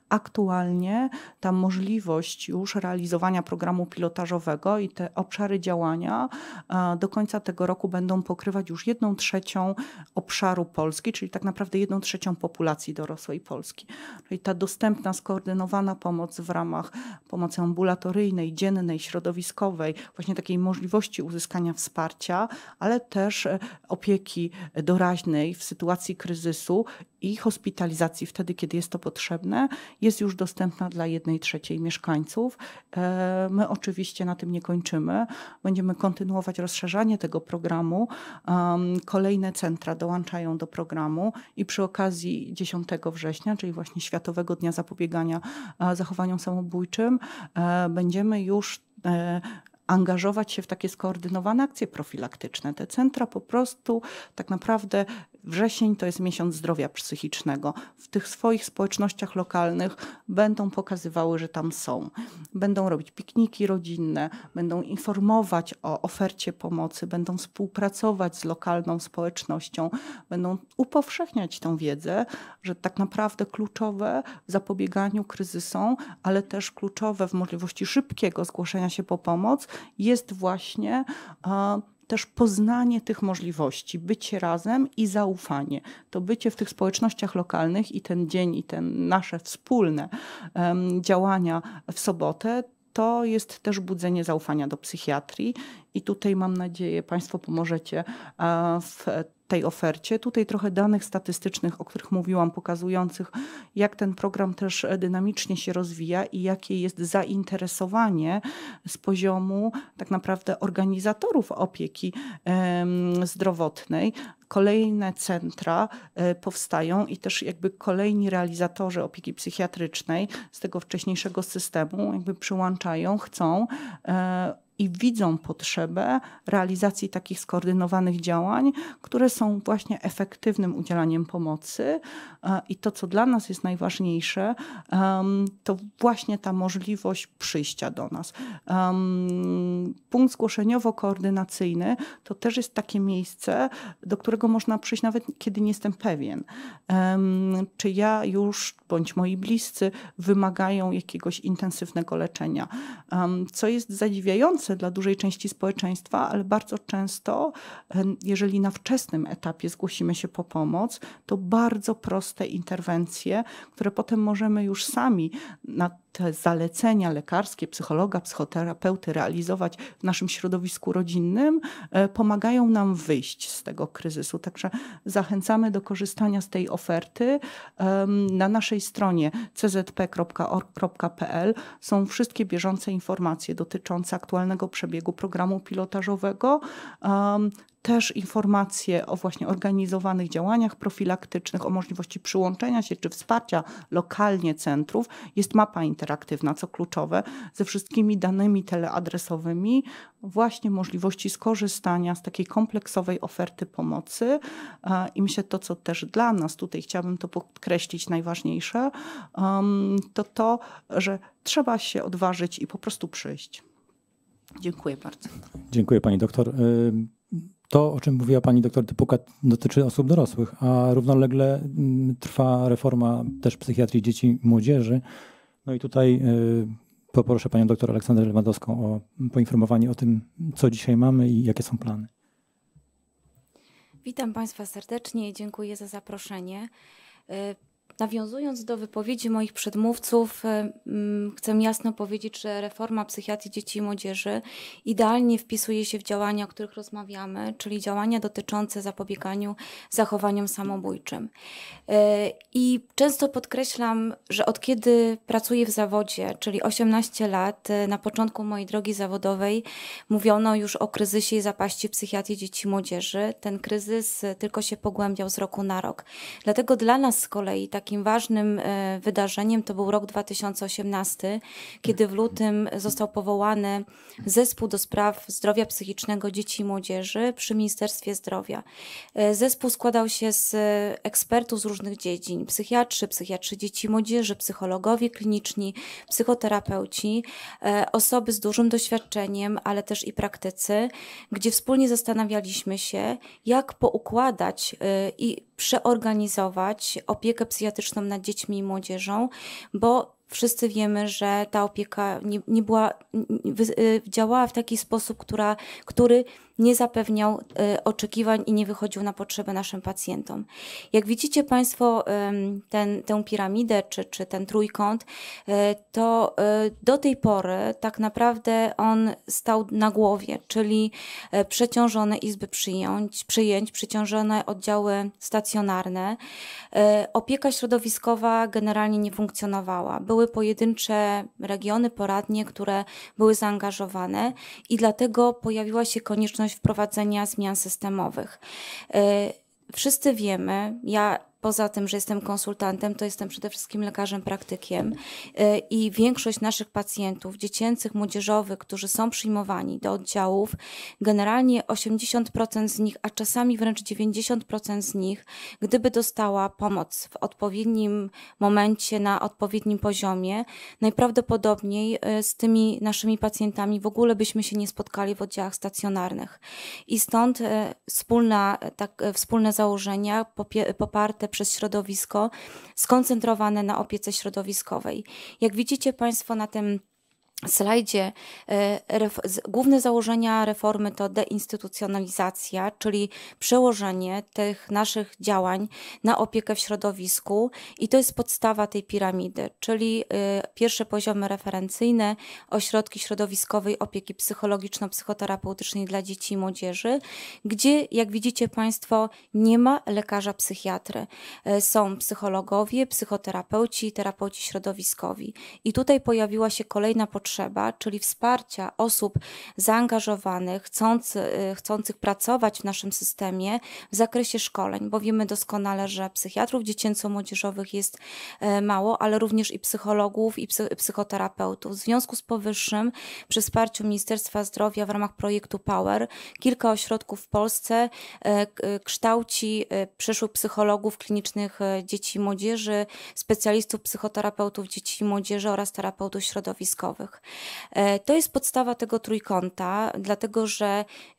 Aktualnie ta możliwość już realizowania programu pilotażowego i te obszary działania e, do końca tego roku będą pokrywać już jedną trzecią obszaru Polski, czyli tak naprawdę jedną trzecią populacji dorosłej Polski. Czyli ta dostępna, skoordynowana pomoc w ramach pomocy ambulatoryjnej, dziennej, środowiskowej, właśnie takiej możliwości uzyskania wsparcia, ale też opieki doraźnej w sytuacji kryzysu i hospitalizacji wtedy, kiedy jest to potrzebne, jest już dostępna dla jednej trzeciej mieszkańców. E, my oczywiście na tym nie kończymy. Będziemy kontynuować rozszerzanie tego programu. Kolejne centra dołączają do programu i przy okazji 10 września, czyli właśnie Światowego Dnia Zapobiegania e, Zachowaniom Samobójczym, e, będziemy już angażować się w takie skoordynowane akcje profilaktyczne. Te centra po prostu tak naprawdę Wrzesień to jest miesiąc zdrowia psychicznego. W tych swoich społecznościach lokalnych będą pokazywały, że tam są. Będą robić pikniki rodzinne, będą informować o ofercie pomocy, będą współpracować z lokalną społecznością, będą upowszechniać tą wiedzę, że tak naprawdę kluczowe w zapobieganiu kryzysom, ale też kluczowe w możliwości szybkiego zgłoszenia się po pomoc jest właśnie. E, też poznanie tych możliwości, bycie razem i zaufanie. To bycie w tych społecznościach lokalnych i ten dzień, i te nasze wspólne um, działania w sobotę, to jest też budzenie zaufania do psychiatrii i tutaj mam nadzieję Państwo pomożecie w tej ofercie. Tutaj trochę danych statystycznych, o których mówiłam, pokazujących, jak ten program też dynamicznie się rozwija i jakie jest zainteresowanie z poziomu tak naprawdę organizatorów opieki zdrowotnej. Kolejne centra e, powstają i też jakby kolejni realizatorzy opieki psychiatrycznej z tego wcześniejszego systemu jakby przyłączają, chcą. E, i widzą potrzebę realizacji takich skoordynowanych działań, które są właśnie efektywnym udzielaniem pomocy. E, I to, co dla nas jest najważniejsze, to właśnie ta możliwość przyjścia do nas. Punkt zgłoszeniowo-koordynacyjny to też jest takie miejsce, do którego można przyjść nawet kiedy nie jestem pewien, czy ja już bądź moi bliscy wymagają jakiegoś intensywnego leczenia. Co jest zadziwiające, dla dużej części społeczeństwa, ale bardzo często, e, jeżeli na wczesnym etapie zgłosimy się po pomoc, to bardzo proste interwencje, które potem możemy już sami na te zalecenia lekarskie, psychologa, psychoterapeuty realizować w naszym środowisku rodzinnym, e, pomagają nam wyjść z tego kryzysu. Także zachęcamy do korzystania z tej oferty. Na naszej stronie czp.org.pl są wszystkie bieżące informacje dotyczące aktualnego przebiegu programu pilotażowego też informacje o właśnie organizowanych działaniach profilaktycznych, o możliwości przyłączenia się czy wsparcia lokalnie centrów. Jest mapa interaktywna, co kluczowe, ze wszystkimi danymi teleadresowymi, właśnie możliwości skorzystania z takiej kompleksowej oferty pomocy. E, I myślę, to co też dla nas tutaj chciałabym to podkreślić najważniejsze, to to, że trzeba się odważyć i po prostu przyjść. Dziękuję bardzo. Dziękuję pani doktor. E, to, o czym mówiła pani doktor Typuka, dotyczy osób dorosłych, a równolegle mm, trwa reforma też psychiatrii dzieci i młodzieży. No i tutaj y, poproszę panią doktor Aleksandrę Lewandowską o poinformowanie o tym, co dzisiaj mamy i jakie są plany. Witam państwa serdecznie i dziękuję za zaproszenie. Y, Nawiązując do wypowiedzi moich przedmówców, e, mm, chcę jasno powiedzieć, że reforma psychiatrii dzieci i młodzieży idealnie wpisuje się w działania, o których rozmawiamy, czyli działania dotyczące zapobieganiu zachowaniom samobójczym. E, I często podkreślam, że od kiedy pracuję w zawodzie, czyli 18 lat, e, na początku mojej drogi zawodowej mówiono już o kryzysie i zapaści psychiatrii dzieci i młodzieży. Ten kryzys tylko się pogłębiał z roku na rok. Dlatego dla nas z kolei takie takim ważnym e, wydarzeniem to był rok 2018, kiedy w lutym został powołany Zespół do Spraw Zdrowia Psychicznego Dzieci i Młodzieży przy Ministerstwie Zdrowia. E, zespół składał się z ekspertów z różnych dziedzin: psychiatrzy, psychiatrzy dzieci i młodzieży, psychologowie kliniczni, psychoterapeuci, e, osoby z dużym doświadczeniem, ale też i praktycy, gdzie wspólnie zastanawialiśmy się, jak poukładać i przeorganizować opiekę psychiatryczną nad dziećmi i młodzieżą, bo wszyscy wiemy, że ta opieka nie, nie była, nie, y, działała w taki sposób, która, który nie zapewniał y, oczekiwań i nie wychodził na potrzeby naszym pacjentom. Jak widzicie Państwo ten, tę piramidę czy, czy ten trójkąt, y, to y, do tej pory tak naprawdę on stał na głowie, czyli przeciążone izby przyjąć przyjęć przeciążone oddziały stacjonarne. Opieka środowiskowa generalnie nie funkcjonowała. Były pojedyncze regiony poradnie, które były zaangażowane i dlatego pojawiła się konieczność konieczność wprowadzenia zmian systemowych. Y, wszyscy wiemy, ja poza tym, że jestem konsultantem, to jestem przede wszystkim lekarzem praktykiem y, i większość naszych pacjentów dziecięcych, młodzieżowych, którzy są przyjmowani do oddziałów, generalnie 80% z nich, a czasami wręcz 90% z nich, gdyby dostała pomoc w odpowiednim momencie, na odpowiednim poziomie, najprawdopodobniej y, z tymi naszymi pacjentami w ogóle byśmy się nie spotkali w oddziałach stacjonarnych. I stąd y, wspólna, tak, wspólne założenia poparte przez środowisko, skoncentrowane na opiece środowiskowej. Jak widzicie Państwo na tym slajdzie e, główne założenia reformy to deinstytucjonalizacja, czyli przełożenie tych naszych działań na opiekę w środowisku i to jest podstawa tej piramidy, czyli e, pierwsze poziomy referencyjne, ośrodki środowiskowej opieki psychologiczno-psychoterapeutycznej dla dzieci i młodzieży, gdzie jak widzicie Państwo nie ma lekarza psychiatry. E, są psychologowie, psychoterapeuci, terapeuci środowiskowi i tutaj pojawiła się kolejna potrzeba potrzeba, czyli wsparcia osób zaangażowanych, chcący, chcących pracować w naszym systemie w zakresie szkoleń, bo wiemy doskonale, że psychiatrów dziecięco-młodzieżowych jest y, mało, ale również i psychologów, i psychoterapeutów. W związku z powyższym, przy wsparciu Ministerstwa Zdrowia w ramach projektu Power, kilka ośrodków w Polsce y, y, kształci przyszłych psychologów klinicznych dzieci i młodzieży, specjalistów psychoterapeutów dzieci i młodzieży oraz terapeutów środowiskowych. E, to jest podstawa tego trójkąta, dlatego że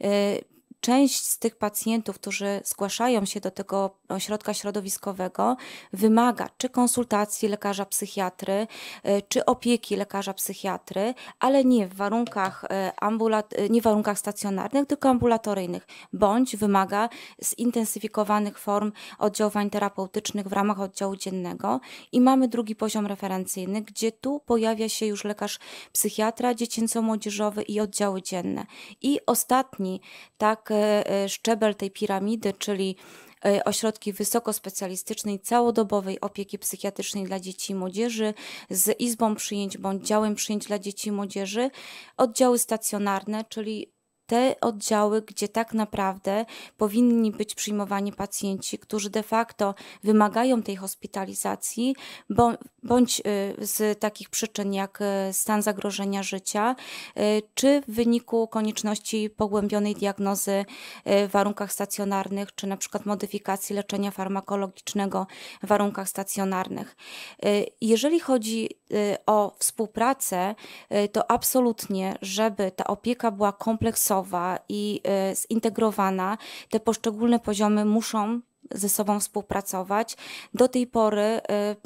e, część z tych pacjentów, którzy zgłaszają się do tego ośrodka środowiskowego, wymaga czy konsultacji lekarza psychiatry, e, czy opieki lekarza psychiatry, ale nie w warunkach, e, ambulat- e, nie w warunkach stacjonarnych, tylko ambulatoryjnych, bądź wymaga zintensyfikowanych form oddziaływań terapeutycznych w ramach oddziału dziennego. I mamy drugi poziom referencyjny, gdzie tu pojawia się już lekarz psychiatra dziecięco-młodzieżowy i oddziały dzienne. I ostatni, tak, E, e, szczebel tej piramidy, czyli e, ośrodki wysoko specjalistycznej, całodobowej opieki psychiatrycznej dla dzieci i młodzieży z izbą przyjęć bądź działem przyjęć dla dzieci i młodzieży, oddziały stacjonarne, czyli te oddziały, gdzie tak naprawdę powinni być przyjmowani pacjenci, którzy de facto wymagają tej hospitalizacji, bądź y, z takich przyczyn jak y, stan zagrożenia życia, y, czy w wyniku konieczności pogłębionej diagnozy w warunkach stacjonarnych, czy na przykład modyfikacji leczenia farmakologicznego w warunkach stacjonarnych. Jeżeli chodzi Y, o współpracę, y, to absolutnie, żeby ta opieka była kompleksowa i y, zintegrowana, te poszczególne poziomy muszą ze sobą współpracować. Do tej pory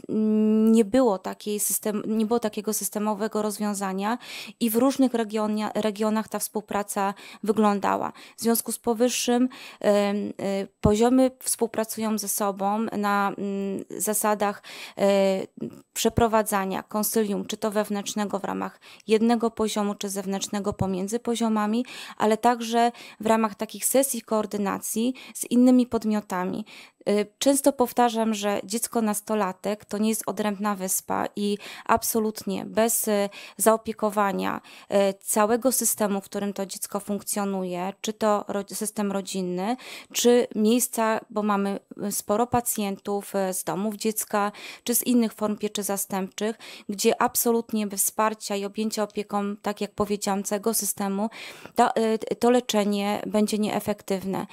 y, nie było, takiej system, nie było takiego systemowego rozwiązania i w różnych regionia, regionach ta współpraca wyglądała. W związku z powyższym y, y, poziomy współpracują ze sobą na mm, zasadach przeprowadzania konsylium, czy to wewnętrznego w ramach jednego poziomu, czy zewnętrznego pomiędzy poziomami, ale także w ramach takich sesji koordynacji z innymi podmiotami. Y, często powtarzam, że dziecko nastolatek to nie jest odrębna wyspa i absolutnie bez y, zaopiekowania y, całego systemu, w którym to dziecko funkcjonuje, czy to system rodzinny, czy miejsca, bo mamy sporo pacjentów z domów dziecka, czy z innych form pieczy zastępczych, gdzie absolutnie bez wsparcia i objęcia opieką, tak jak powiedziałam, całego systemu, to, to leczenie będzie nieefektywne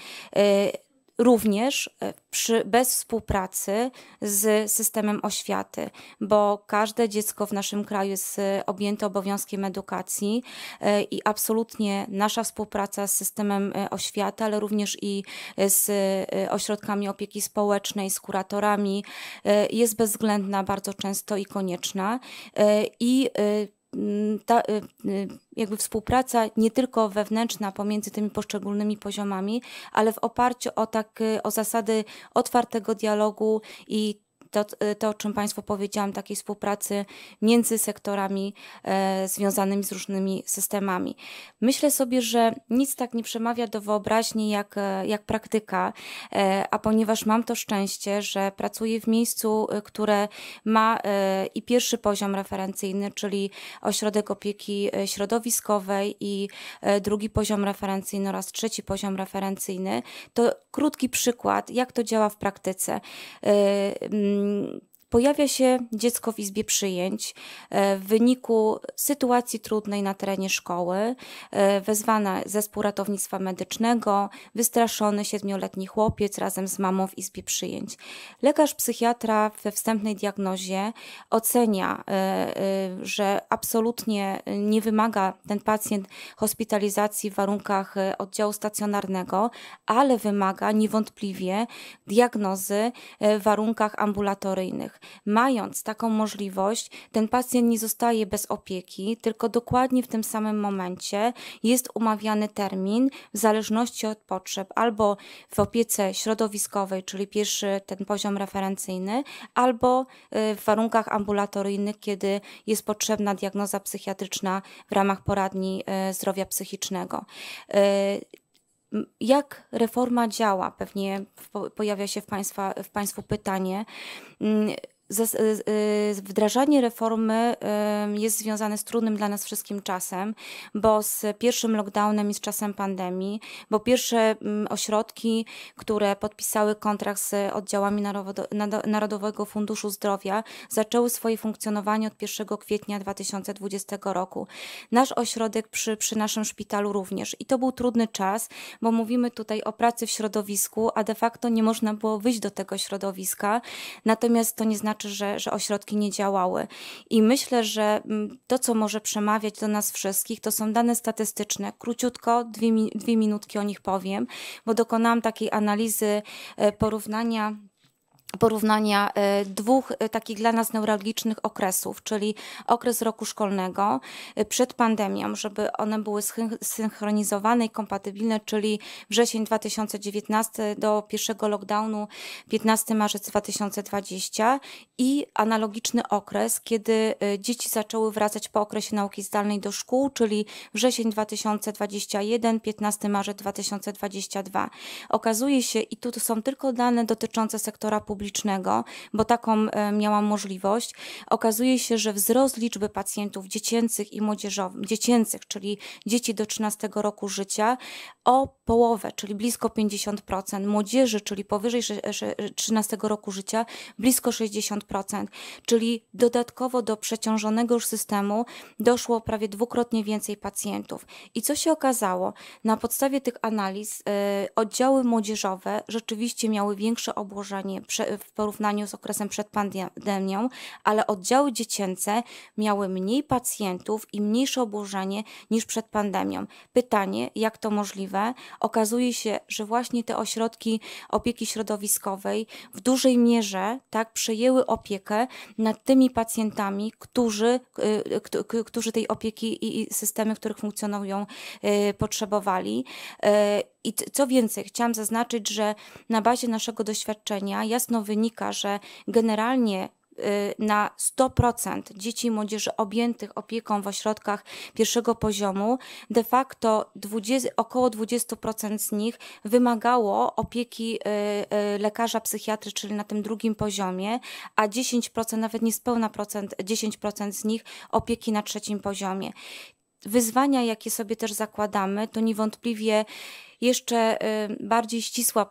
również e, przy, bez współpracy z systemem oświaty, bo każde dziecko w naszym kraju jest e, objęte obowiązkiem edukacji e, i absolutnie nasza współpraca z systemem oświaty, ale również i z ośrodkami opieki społecznej, z kuratorami jest bezwzględna bardzo często i konieczna i Mm, ta y, y, jakby współpraca nie tylko wewnętrzna pomiędzy tymi poszczególnymi poziomami, ale w oparciu o tak y, o zasady otwartego dialogu i to, y, to, o czym Państwu powiedziałam, takiej współpracy między sektorami e, związanymi z różnymi systemami. Myślę sobie, że nic tak nie przemawia do wyobraźni jak, e, jak praktyka, e, a ponieważ mam to szczęście, że pracuję w miejscu, e, które ma e, i pierwszy poziom referencyjny, czyli ośrodek opieki e, środowiskowej i drugi poziom referencyjny oraz trzeci poziom referencyjny, to krótki przykład, jak to działa w praktyce. E, um, pojawia się dziecko w izbie przyjęć e, w wyniku sytuacji trudnej na terenie szkoły, e, wezwana zespół ratownictwa medycznego, wystraszony siedmioletni chłopiec razem z mamą w izbie przyjęć. Lekarz psychiatra we wstępnej diagnozie ocenia, e, że absolutnie nie wymaga ten pacjent hospitalizacji w warunkach oddziału stacjonarnego, ale wymaga niewątpliwie diagnozy w warunkach ambulatoryjnych mając taką możliwość, ten pacjent nie zostaje bez opieki, tylko dokładnie w tym samym momencie jest umawiany termin w zależności od potrzeb, albo w opiece środowiskowej, czyli pierwszy ten poziom referencyjny, albo y, w warunkach ambulatoryjnych, kiedy jest potrzebna diagnoza psychiatryczna w ramach poradni y, zdrowia psychicznego y, jak reforma działa? Pewnie pojawia się w, państwa, w Państwu pytanie. Y, y, wdrażanie reformy y, jest związane z trudnym dla nas wszystkim czasem, bo z pierwszym lockdownem i z czasem pandemii, bo pierwsze mm, ośrodki, które podpisały kontrakt z oddziałami Narodowego Funduszu Zdrowia, zaczęły swoje funkcjonowanie od 1 kwietnia 2020 roku. Nasz ośrodek przy, przy naszym szpitalu również. I to był trudny czas, bo mówimy tutaj o pracy w środowisku, a de facto nie można było wyjść do tego środowiska. Natomiast to nie znaczy, znaczy, że, że ośrodki nie działały. I myślę, że mm, to, co może przemawiać do nas wszystkich, to są dane statystyczne. Króciutko, dwie, dwie minutki o nich powiem, bo dokonałam takiej analizy e, porównania porównania y, dwóch y, takich dla nas neurologicznych okresów, czyli okres roku szkolnego y, przed pandemią, żeby one były synchronizowane i kompatybilne, czyli wrzesień 2019 do pierwszego lockdownu 15 marzec 2020 i analogiczny okres, kiedy dzieci zaczęły wracać po okresie nauki zdalnej do szkół, czyli wrzesień 2021 15 marzec 2022. Okazuje się i tu są tylko dane dotyczące sektora publicznego, publicznego, bo taką miałam możliwość, okazuje się, że wzrost liczby pacjentów dziecięcych i młodzieżowych, dziecięcych, czyli dzieci do 13 roku życia, o połowę, czyli blisko 50%, młodzieży, czyli powyżej 13 roku życia, blisko 60%, czyli dodatkowo do przeciążonego już systemu doszło prawie dwukrotnie więcej pacjentów. I co się okazało? Na podstawie tych analiz y, oddziały młodzieżowe rzeczywiście miały większe obłożenie w porównaniu z okresem przed pandemią, ale oddziały dziecięce miały mniej pacjentów i mniejsze obłożenie niż przed pandemią. Pytanie, jak to możliwe? możliwe, okazuje się, że właśnie te ośrodki opieki środowiskowej w dużej mierze tak przejęły opiekę nad tymi pacjentami, którzy, y, y, którzy tej opieki i systemy, w których funkcjonują, y, potrzebowali. I co więcej, chciałam zaznaczyć, że na bazie naszego doświadczenia jasno wynika, że generalnie Y, na 100% dzieci i młodzieży objętych opieką w ośrodkach pierwszego poziomu, de facto 20, około 20% z nich wymagało opieki y, y, lekarza psychiatry, czyli na tym drugim poziomie, a 10%, nawet niespełna procent, 10% z nich opieki na trzecim poziomie. Wyzwania, jakie sobie też zakładamy, to niewątpliwie jeszcze y, bardziej ścisła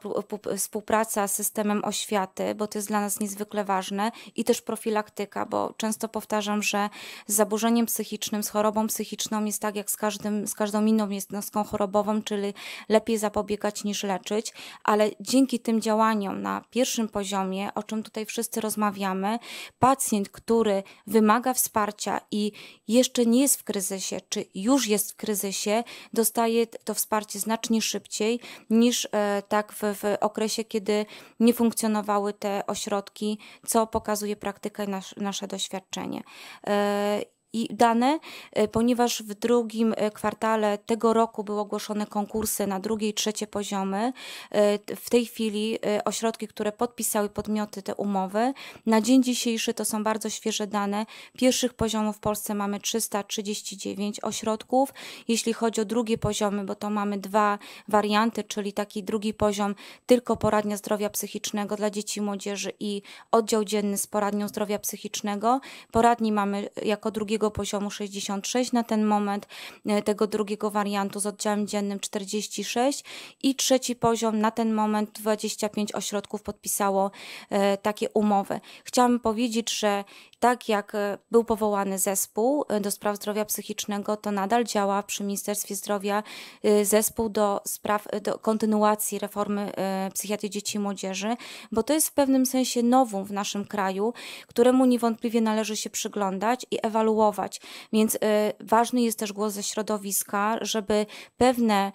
współpraca z systemem oświaty, bo to jest dla nas niezwykle ważne i też profilaktyka, bo często powtarzam, że z zaburzeniem psychicznym, z chorobą psychiczną jest tak jak z, każdym, z każdą inną jednostką chorobową, czyli lepiej zapobiegać niż leczyć, ale dzięki tym działaniom na pierwszym poziomie, o czym tutaj wszyscy rozmawiamy, pacjent, który wymaga wsparcia i jeszcze nie jest w kryzysie, czy już jest w kryzysie, dostaje to wsparcie znacznie szybciej szybciej niż e, tak w, w okresie, kiedy nie funkcjonowały te ośrodki, co pokazuje praktyka i nasze doświadczenie. E, i dane, e, ponieważ w drugim e, kwartale tego roku były ogłoszone konkursy na drugie i trzecie poziomy. E, w tej chwili ośrodki, które podpisały podmioty te umowy, na dzień dzisiejszy to są bardzo świeże dane. Pierwszych poziomów w Polsce mamy 339 ośrodków. Jeśli chodzi o drugie poziomy, bo to mamy dwa warianty, czyli taki drugi poziom tylko poradnia zdrowia psychicznego dla dzieci i młodzieży i oddział dzienny z poradnią zdrowia psychicznego. Poradni mamy jako drugiego poziomu 66 na ten moment, e, tego drugiego wariantu z oddziałem dziennym 46 i trzeci poziom na ten moment 25 ośrodków podpisało e, takie umowy. Chciałam powiedzieć, że tak jak e, był powołany zespół e, do spraw zdrowia psychicznego, to nadal działa przy Ministerstwie Zdrowia e, zespół do spraw do kontynuacji reformy psychiatrii dzieci i młodzieży, bo to jest w pewnym sensie nową w naszym kraju, któremu niewątpliwie należy się przyglądać i ewaluować. Więc ważny jest też głos ze środowiska, żeby pewne,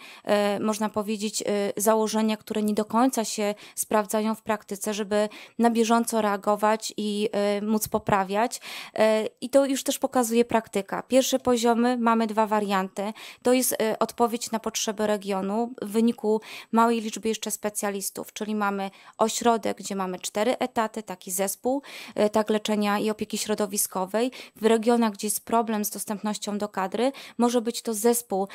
można powiedzieć, założenia, które nie do końca się sprawdzają w praktyce, żeby na bieżąco reagować i móc poprawiać rozwijać e, i to już też pokazuje praktyka. Pierwsze poziomy mamy dwa warianty. To jest e, odpowiedź na potrzeby regionu w wyniku małej liczby jeszcze specjalistów, czyli mamy ośrodek, gdzie mamy cztery etaty, taki zespół, e, tak leczenia i opieki środowiskowej. W regionach, gdzie jest problem z dostępnością do kadry, może być to zespół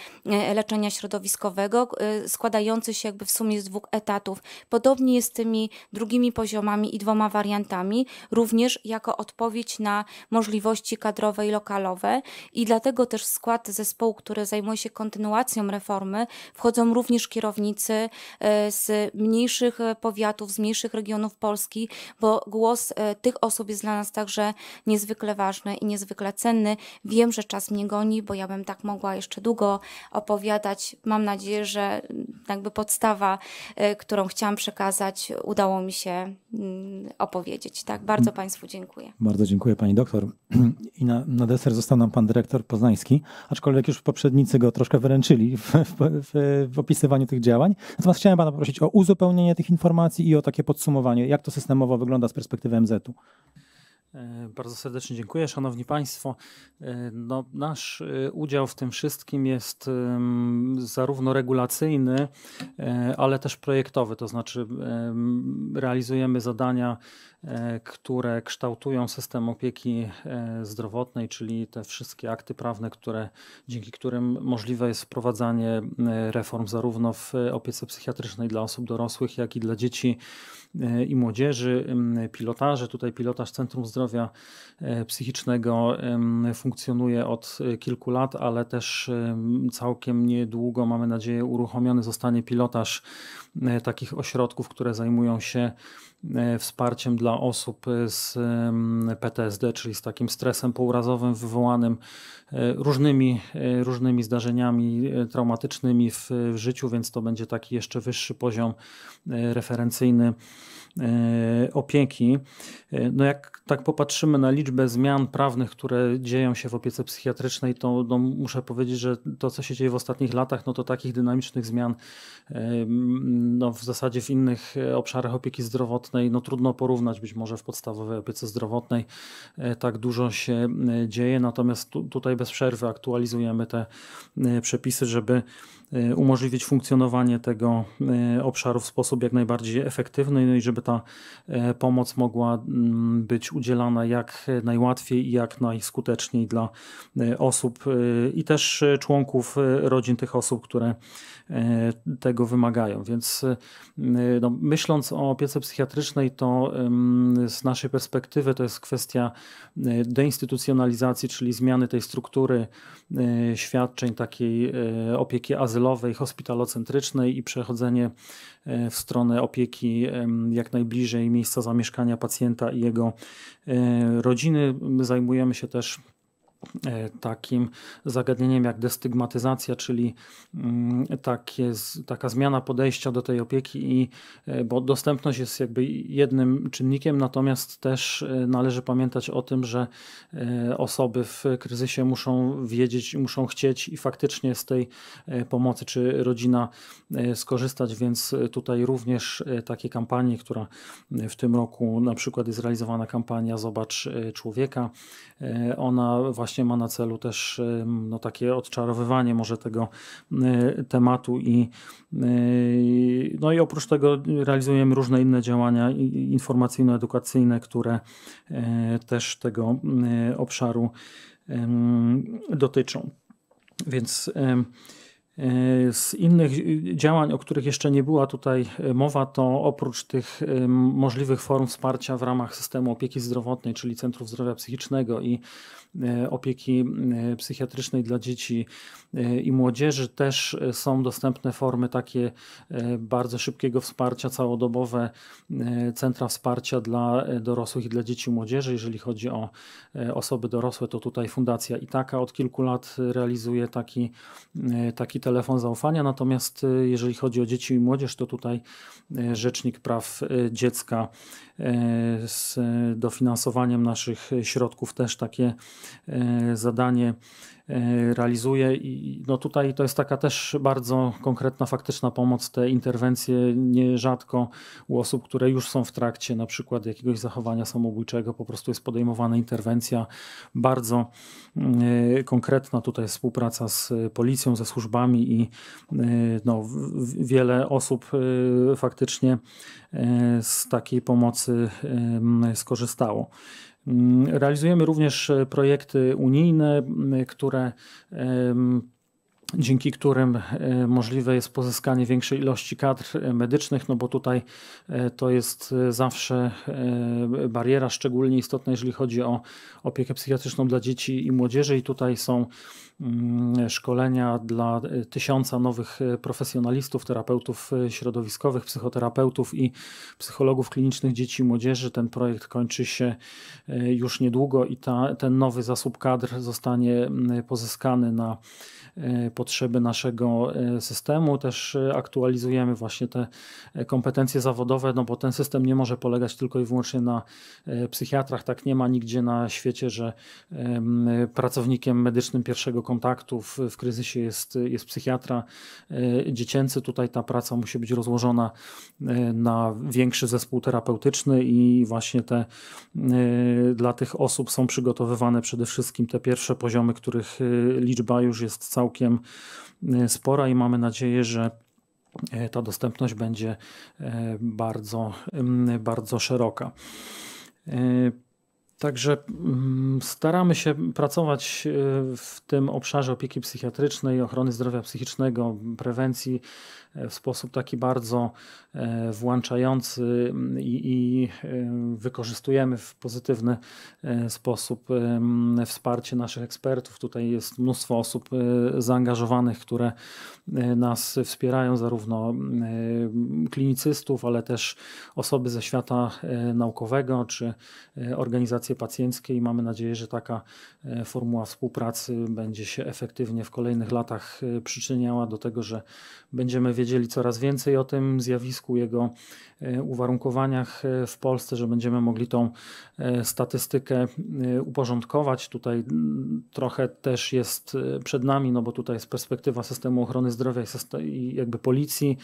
leczenia środowiskowego, składający się jakby w sumie z dwóch etatów. Podobnie jest z tymi drugimi poziomami i dwoma wariantami, również jako odpowiedź na możliwości kadrowe i lokalowe i dlatego też w skład zespołu, który zajmuje się kontynuacją reformy, wchodzą również kierownicy e, z mniejszych powiatów, z mniejszych regionów Polski, bo głos e, tych osób jest dla nas także niezwykle ważny i niezwykle cenny. Wiem, że czas mnie goni, bo ja bym tak mogła jeszcze długo opowiadać. Mam nadzieję, że mm, jakby podstawa, e, którą chciałam przekazać, udało mi się mm, opowiedzieć. Tak, bardzo mm. Państwu dziękuję. Bardzo dziękuję. Dziękuję pani doktor. *clears throat* I na, na, deser został nam pan dyrektor poznański, aczkolwiek już poprzednicy go troszkę wyręczyli w, w, w, w, opisywaniu tych działań. Natomiast chciałem pana poprosić o uzupełnienie tych informacji i o takie podsumowanie, jak to systemowo wygląda z perspektywy MZ-u. E, bardzo serdecznie dziękuję, Szanowni Państwo. E, no, nasz e, udział w tym wszystkim jest zarówno regulacyjny, ale też projektowy, to znaczy realizujemy zadania E, które kształtują system opieki e, zdrowotnej, czyli te wszystkie akty prawne, które, dzięki którym możliwe jest wprowadzanie e, reform zarówno w opiece psychiatrycznej dla osób dorosłych, jak i dla dzieci i młodzieży, pilotaże. Tutaj pilotaż Centrum Zdrowia Psychicznego funkcjonuje od kilku lat, ale też całkiem niedługo, mamy nadzieję, uruchomiony zostanie pilotaż takich ośrodków, które zajmują się wsparciem dla dla osób z PTSD, czyli z takim stresem pourazowym wywołanym e, różnymi, e, różnymi zdarzeniami e, traumatycznymi w, w życiu, więc to będzie taki jeszcze wyższy poziom referencyjny opieki. No jak tak popatrzymy na liczbę zmian prawnych, które dzieją się w opiece psychiatrycznej, to no, muszę powiedzieć, że to, co się dzieje w ostatnich latach, no to takich dynamicznych zmian no, w zasadzie w innych obszarach opieki zdrowotnej no, trudno porównać, być może w podstawowej opiece zdrowotnej e, tak dużo się e, dzieje, natomiast tu, tutaj bez przerwy aktualizujemy te e, przepisy, żeby umożliwić funkcjonowanie tego obszaru w sposób jak najbardziej efektywny no i żeby ta pomoc mogła mm, być udzielana jak najłatwiej i jak najskuteczniej dla osób i też członków rodzin tych osób, które tego wymagają. Więc no, myśląc o opiece psychiatrycznej, to Mm, z naszej perspektywy to jest kwestia y, deinstytucjonalizacji, czyli zmiany tej struktury y, świadczeń takiej y, opieki azylowej, hospitalocentrycznej i przechodzenie w stronę opieki jak najbliżej miejsca zamieszkania pacjenta i jego rodziny. Zajmujemy się też E, takim zagadnieniem jak destygmatyzacja, czyli mm, takie, taka zmiana podejścia do tej opieki, i, e, bo dostępność jest jakby jednym czynnikiem, natomiast też e, należy pamiętać o tym, że osoby w kryzysie muszą wiedzieć, muszą chcieć i faktycznie z tej pomocy czy rodzina skorzystać, więc tutaj również takie kampanie, która w tym roku na przykład jest realizowana kampania Zobacz Człowieka, ona właśnie właśnie ma na celu też no, takie odczarowywanie może tego y, tematu i y, no i oprócz tego realizujemy różne inne działania informacyjno-edukacyjne, które e, też tego y, obszaru dotyczą. Więc E, z innych działań, o których jeszcze nie była tutaj e, mowa, to oprócz tych e, możliwych form wsparcia w ramach systemu opieki zdrowotnej, czyli centrów zdrowia psychicznego i opieki psychiatrycznej dla dzieci, E, i młodzieży też e, są dostępne formy takie e, bardzo szybkiego wsparcia, całodobowe centra wsparcia dla dorosłych i dla dzieci i młodzieży. Jeżeli chodzi o osoby dorosłe, to tutaj Fundacja Itaka od kilku lat realizuje taki, taki telefon zaufania. Natomiast jeżeli chodzi o dzieci i młodzież, to tutaj Rzecznik Praw Dziecka z dofinansowaniem naszych środków też takie zadanie E, realizuje i no tutaj to jest taka też bardzo konkretna, faktyczna pomoc. Te interwencje nierzadko u osób, które już są w trakcie na przykład jakiegoś zachowania samobójczego, po prostu jest podejmowana interwencja bardzo e, konkretna. Tutaj współpraca z policją, ze służbami i e, no, wiele osób faktycznie z takiej pomocy skorzystało. Mm, realizujemy również e, projekty unijne, które dzięki którym e, możliwe jest pozyskanie większej ilości kadr e, medycznych, no bo tutaj e, to jest zawsze bariera, szczególnie istotna, jeżeli chodzi o opiekę psychiatryczną dla dzieci i młodzieży, i tutaj są mm, szkolenia dla tysiąca nowych profesjonalistów, terapeutów środowiskowych, psychoterapeutów i psychologów klinicznych dzieci i młodzieży. Ten projekt kończy się już niedługo i ta, ten nowy zasób kadr zostanie pozyskany na E, potrzeby naszego e, systemu. Też e, aktualizujemy właśnie te kompetencje zawodowe, no bo ten system nie może polegać tylko i wyłącznie na psychiatrach. Tak nie ma nigdzie na świecie, że pracownikiem medycznym pierwszego kontaktu w, w kryzysie jest, jest psychiatra dziecięcy. Tutaj ta praca musi być rozłożona na większy zespół terapeutyczny i właśnie te dla tych osób są przygotowywane przede wszystkim te pierwsze poziomy, których liczba już jest cała całkiem e, spora i mamy nadzieję, że e, ta dostępność będzie e, bardzo, bardzo szeroka. Także mm, staramy się pracować e, w tym obszarze opieki psychiatrycznej, ochrony zdrowia psychicznego, prewencji e, w sposób taki bardzo e, włączający mm, i, wykorzystujemy w pozytywny sposób wsparcie naszych ekspertów. Tutaj jest mnóstwo osób zaangażowanych, które nas wspierają, zarówno klinicystów, ale też osoby ze świata naukowego czy organizacje relacje pacjenckie i mamy nadzieję, że taka e, formuła współpracy będzie się efektywnie w kolejnych latach e, przyczyniała do tego, że będziemy wiedzieli coraz więcej o tym zjawisku, jego e, uwarunkowaniach w Polsce, że będziemy mogli tą statystykę uporządkować. Tutaj trochę też jest przed nami, no bo tutaj jest perspektywa systemu ochrony zdrowia i jakby policji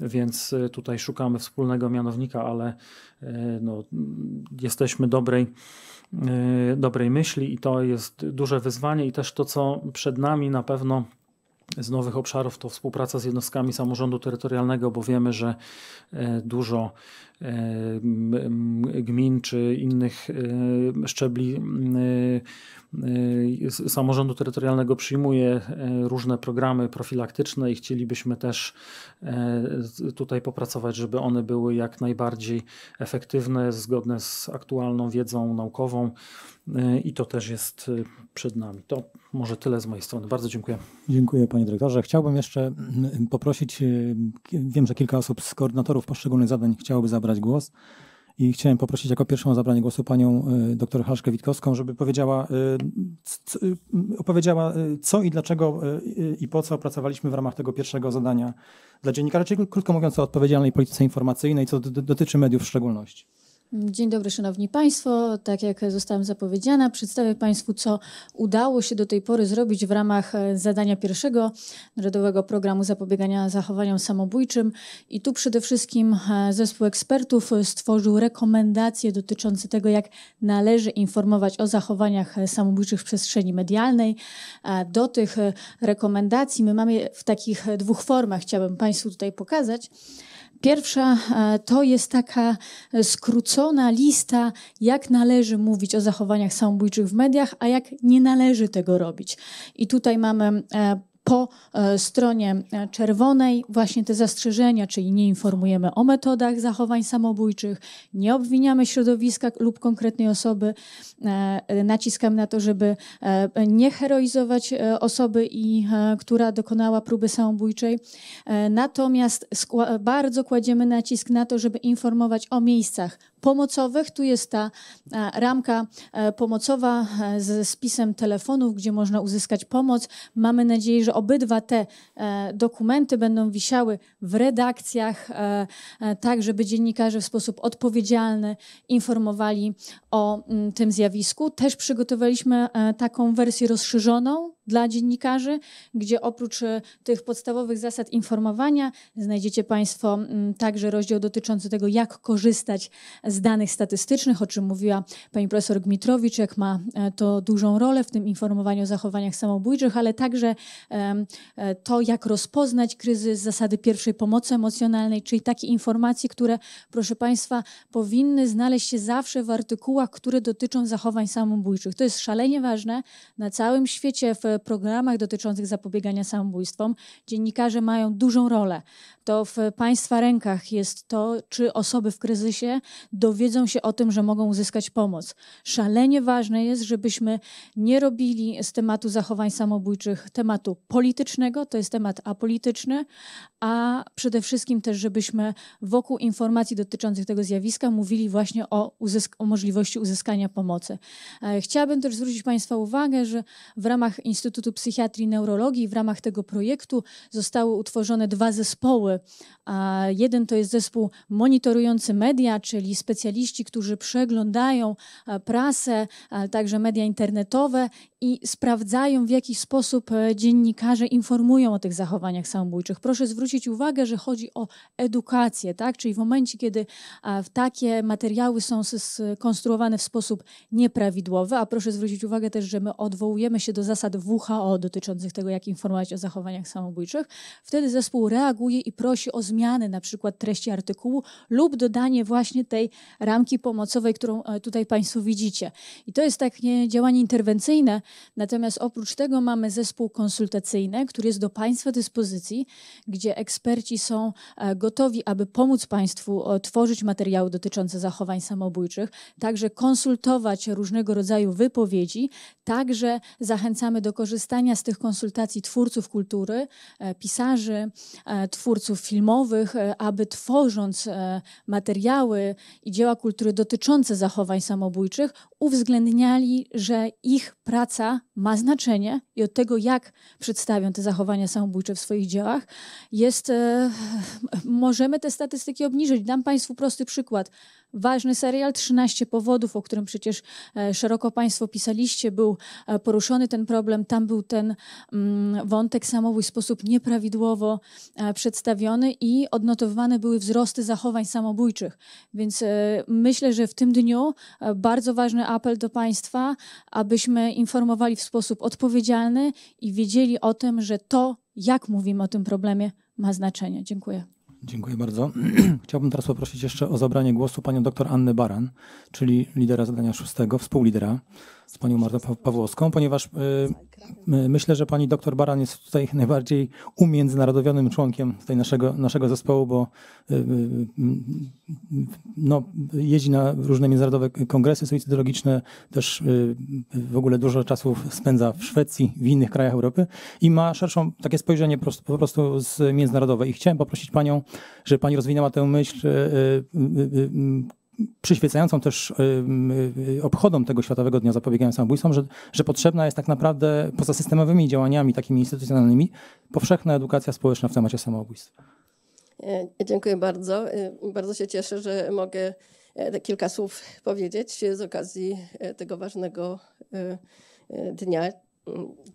więc y, tutaj szukamy wspólnego mianownika, ale y, no, jesteśmy dobrej y, dobrej myśli i to jest duże wyzwanie i też to, co przed nami na pewno z nowych obszarów to współpraca z jednostkami samorządu terytorialnego, bo wiemy, że e, dużo e, gmin czy innych e, szczebli samorządu terytorialnego przyjmuje różne programy profilaktyczne i chcielibyśmy też tutaj popracować, żeby one były jak najbardziej efektywne, zgodne z aktualną wiedzą naukową. E, i to też jest e, przed nami. To może tyle z mojej strony. Bardzo dziękuję. Dziękuję panie dyrektorze. Chciałbym jeszcze poprosić, e, wiem, że kilka osób z koordynatorów poszczególnych zadań chciałoby zabrać głos i chciałem poprosić jako pierwszą o zabranie głosu panią dr Haszkę Witkowską, żeby powiedziała, opowiedziała co i dlaczego i po co opracowaliśmy w ramach tego pierwszego zadania dla dziennikarzy, czyli krótko mówiąc o odpowiedzialnej polityce informacyjnej, co dotyczy mediów w szczególności. Dzień dobry, Szanowni Państwo. Tak jak zostałam zapowiedziana, przedstawię Państwu, co udało się do tej pory zrobić w ramach e, zadania pierwszego Narodowego Programu Zapobiegania Zachowaniom Samobójczym. I tu przede wszystkim e, zespół ekspertów stworzył rekomendacje dotyczące tego, jak należy informować o zachowaniach e, samobójczych w przestrzeni medialnej. Do tych rekomendacji my mamy w takich dwóch formach, chciałabym Państwu tutaj pokazać. Pierwsza e, to jest taka e, skrócona lista, jak należy mówić o zachowaniach samobójczych w mediach, a jak nie należy tego robić. I tutaj mamy e, po e, stronie e, czerwonej właśnie te zastrzeżenia, czyli nie informujemy o metodach zachowań samobójczych, nie obwiniamy środowiska lub konkretnej osoby, e, naciskamy na to, żeby nie heroizować osoby, i, która dokonała próby samobójczej. Natomiast bardzo kładziemy nacisk na to, żeby informować o miejscach pomocowych. Tu jest ta e, ramka e, pomocowa ze spisem telefonów, gdzie można uzyskać pomoc. Mamy nadzieję, że obydwa te e, dokumenty będą wisiały w redakcjach, tak żeby dziennikarze w sposób odpowiedzialny informowali o mm, tym zjawisku. Też przygotowaliśmy taką wersję rozszerzoną dla dziennikarzy, gdzie oprócz e, tych podstawowych zasad informowania znajdziecie Państwo mm, także rozdział dotyczący tego, jak korzystać z danych statystycznych, o czym mówiła pani profesor Gmitrowicz, jak ma e, to dużą rolę w tym informowaniu o zachowaniach samobójczych, ale także e, to, jak rozpoznać kryzys, zasady pierwszej pomocy emocjonalnej, czyli takie informacje, które, proszę Państwa, powinny znaleźć się zawsze w artykułach, które dotyczą zachowań samobójczych. To jest szalenie ważne na całym świecie, w programach dotyczących zapobiegania samobójstwom dziennikarze mają dużą rolę. To w Państwa rękach jest to, czy osoby w kryzysie dowiedzą się o tym, że mogą uzyskać pomoc. Szalenie ważne jest, żebyśmy nie robili z tematu zachowań samobójczych tematu politycznego, to jest temat apolityczny, a przede wszystkim też, żebyśmy wokół informacji dotyczących tego zjawiska mówili właśnie o, uzysk- o możliwości uzyskania pomocy. E, chciałabym też zwrócić Państwa uwagę, że w ramach instytucji, Instytutu Psychiatrii i Neurologii. W ramach tego projektu zostały utworzone dwa zespoły. Jeden to jest zespół monitorujący media, czyli specjaliści, którzy przeglądają e, prasę, także media internetowe i sprawdzają, w jaki sposób e, dziennikarze informują o tych zachowaniach samobójczych. Proszę zwrócić uwagę, że chodzi o edukację, tak? czyli w momencie, kiedy takie materiały są skonstruowane w sposób nieprawidłowy, a proszę zwrócić uwagę też, że my odwołujemy się do zasad w WHO dotyczących tego, jak informować o zachowaniach samobójczych, wtedy zespół reaguje i prosi o zmiany na przykład treści artykułu lub dodanie właśnie tej ramki pomocowej, którą e, tutaj Państwo widzicie. I to jest takie działanie interwencyjne, natomiast oprócz tego mamy zespół konsultacyjny, który jest do Państwa dyspozycji, gdzie eksperci są e, gotowi, aby pomóc Państwu e, tworzyć materiały dotyczące zachowań samobójczych, także konsultować różnego rodzaju wypowiedzi, także zachęcamy do korzystania korzystania z tych konsultacji twórców kultury, e, pisarzy, e, twórców filmowych, e, aby tworząc materiały i dzieła kultury dotyczące zachowań samobójczych, uwzględniali, że ich praca ma znaczenie i od tego, jak przedstawią te zachowania samobójcze w swoich dziełach, jest, możemy te statystyki obniżyć. Dam Państwu prosty przykład. Ważny serial 13 powodów, o którym przecież szeroko Państwo pisaliście, był poruszony ten problem tam był ten mm, wątek samobój w sposób nieprawidłowo e, przedstawiony i odnotowywane były wzrosty zachowań samobójczych. Więc e, myślę, że w tym dniu e, bardzo ważny apel do Państwa, abyśmy informowali w sposób odpowiedzialny i wiedzieli o tym, że to, jak mówimy o tym problemie, ma znaczenie. Dziękuję. Dziękuję bardzo. *clears throat* Chciałbym teraz poprosić jeszcze o zabranie głosu panią dr Annę Baran, czyli lidera zadania szóstego, współlidera z panią Martą Pawłowską, ponieważ y, y, myślę, że pani doktor Baran jest tutaj *laughs* najbardziej umiędzynarodowionym członkiem tutaj naszego, naszego zespołu, bo y, no, jeździ na różne międzynarodowe kongresy suicydologiczne, też w ogóle dużo czasu spędza w Szwecji, w innych krajach Europy i ma szerszą takie spojrzenie po prostu, z międzynarodowe. I chciałem poprosić panią, żeby pani rozwinęła tę myśl przyświecającą też y, y, y, obchodom tego Światowego Dnia zapobiegania Samobójstwom, że, że potrzebna jest tak naprawdę poza systemowymi działaniami takimi instytucjonalnymi powszechna edukacja społeczna w temacie samobójstw. E, dziękuję bardzo. E, bardzo się cieszę, że mogę e, kilka słów powiedzieć z okazji tego ważnego dnia.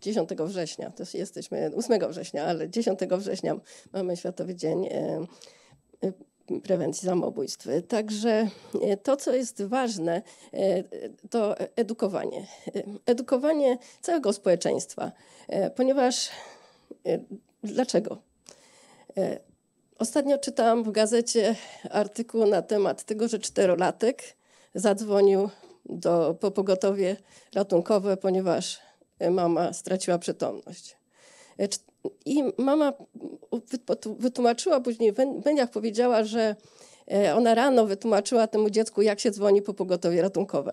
10 mm, września, To jesteśmy 8 września, ale 10 września mamy Światowy Dzień prewencji samobójstw. Także e, to, co jest ważne, e, to edukowanie. E, edukowanie całego społeczeństwa, ponieważ dlaczego? Ostatnio czytałam w gazecie artykuł na temat tego, że czterolatek zadzwonił do, po pogotowie ratunkowe, ponieważ mama straciła przytomność. I mama wytłumaczyła później, w Beniach powiedziała, że e, ona rano wytłumaczyła temu dziecku, jak się dzwoni po pogotowie ratunkowe.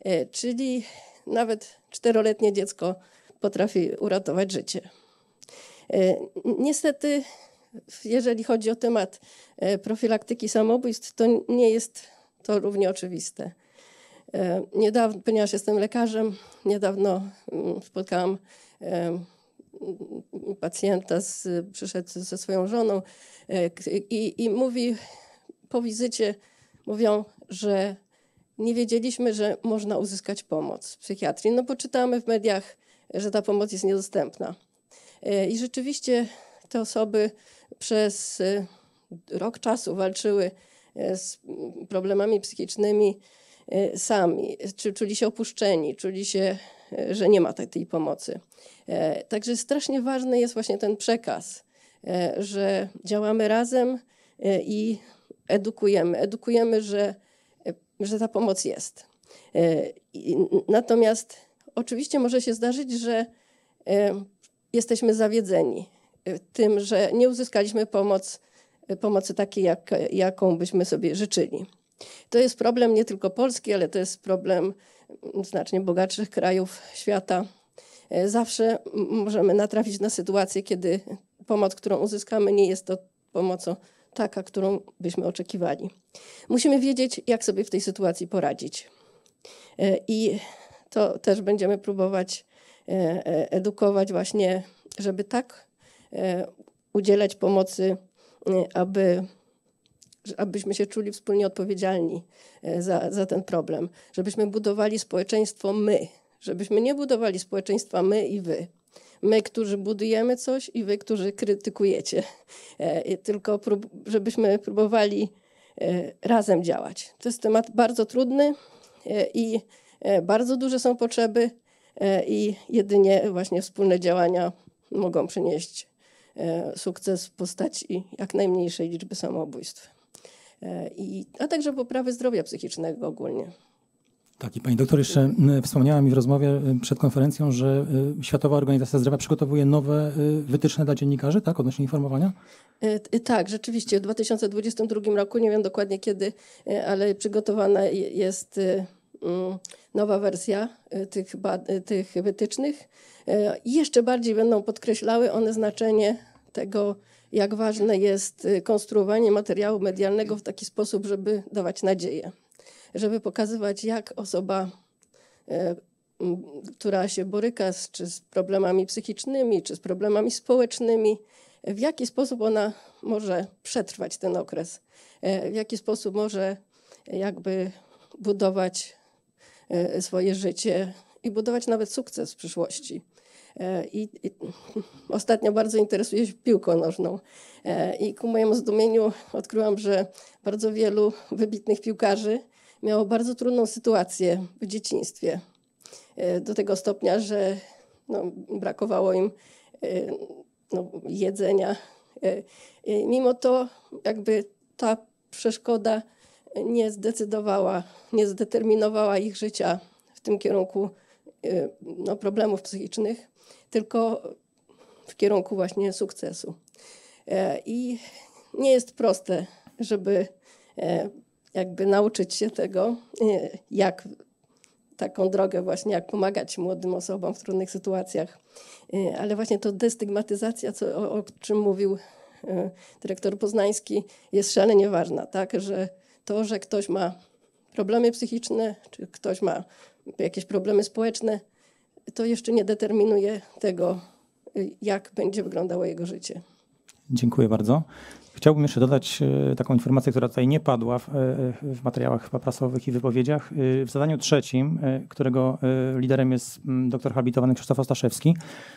E, czyli nawet czteroletnie dziecko potrafi uratować życie. E, niestety, jeżeli chodzi o temat profilaktyki samobójstw, to nie jest to równie oczywiste. Niedawno, ponieważ jestem lekarzem, niedawno mm, spotkałam pacjenta z, przyszedł ze swoją żoną e, i, i mówi po wizycie, mówią, że nie wiedzieliśmy, że można uzyskać pomoc w psychiatrii. No bo czytamy w mediach, że ta pomoc jest niedostępna. E, I rzeczywiście te osoby przez e, rok czasu walczyły z problemami psychicznymi sami, czuli się opuszczeni, czuli się E, że nie ma tej pomocy. E, także strasznie ważny jest właśnie ten przekaz, e, że działamy razem i edukujemy. Edukujemy, że, że ta pomoc jest. Natomiast oczywiście może się zdarzyć, że jesteśmy zawiedzeni tym, że nie uzyskaliśmy pomoc, pomocy takiej, jak, jaką byśmy sobie życzyli. To jest problem nie tylko Polski, ale to jest problem znacznie bogatszych krajów świata. E, zawsze możemy natrafić na sytuację, kiedy pomoc, którą uzyskamy, nie jest to pomocą taka, którą byśmy oczekiwali. Musimy wiedzieć, jak sobie w tej sytuacji poradzić. E, I to też będziemy próbować e, edukować, właśnie, żeby tak udzielać pomocy, aby abyśmy się czuli wspólnie odpowiedzialni e, za, za ten problem, żebyśmy budowali społeczeństwo my, żebyśmy nie budowali społeczeństwa my i wy. My, którzy budujemy coś i wy, którzy krytykujecie. E, tylko prób, żebyśmy próbowali e, razem działać. To jest temat bardzo trudny i bardzo duże są potrzeby i jedynie właśnie wspólne działania mogą przynieść sukces w postaci jak najmniejszej liczby samobójstw. E, i, a także poprawy zdrowia psychicznego ogólnie. Tak, i pani doktor jeszcze wspomniała mi w rozmowie e, przed konferencją, że e, Światowa Organizacja Zdrowia przygotowuje nowe wytyczne dla dziennikarzy, tak, odnośnie informowania? Tak, rzeczywiście w 2022 roku, nie wiem dokładnie kiedy, ale przygotowana jest nowa wersja tych, tych wytycznych. I jeszcze bardziej będą podkreślały one znaczenie tego jak ważne jest y, konstruowanie materiału medialnego w taki sposób, żeby dawać nadzieję, żeby pokazywać, jak osoba, e, która się boryka z, czy z problemami psychicznymi, czy z problemami społecznymi, w jaki sposób ona może przetrwać ten okres, e, w jaki sposób może jakby budować e, swoje życie i budować nawet sukces w przyszłości. E, I, I, ostatnio bardzo interesuję się piłką nożną. E, I ku mojemu zdumieniu odkryłam, że bardzo wielu wybitnych piłkarzy miało bardzo trudną sytuację w dzieciństwie. E, do tego stopnia, że no, brakowało im no, jedzenia. Mimo to, jakby ta przeszkoda nie zdecydowała, nie zdeterminowała ich życia w tym kierunku no, problemów psychicznych tylko w kierunku właśnie sukcesu. E, I nie jest proste, żeby e, jakby nauczyć się tego, e, jak taką drogę właśnie, jak pomagać młodym osobom w trudnych sytuacjach. Ale właśnie to destygmatyzacja, co, o, o czym mówił dyrektor Poznański, jest szalenie ważna, tak, że to, że ktoś ma problemy psychiczne, czy ktoś ma jakieś problemy społeczne, to jeszcze nie determinuje tego, y, jak będzie wyglądało jego życie. Dziękuję bardzo. Chciałbym jeszcze dodać y, taką informację, która tutaj nie padła w, y, w materiałach prasowych i wypowiedziach. W zadaniu trzecim, którego liderem jest mm, doktor habilitowany Krzysztof Ostaszewski,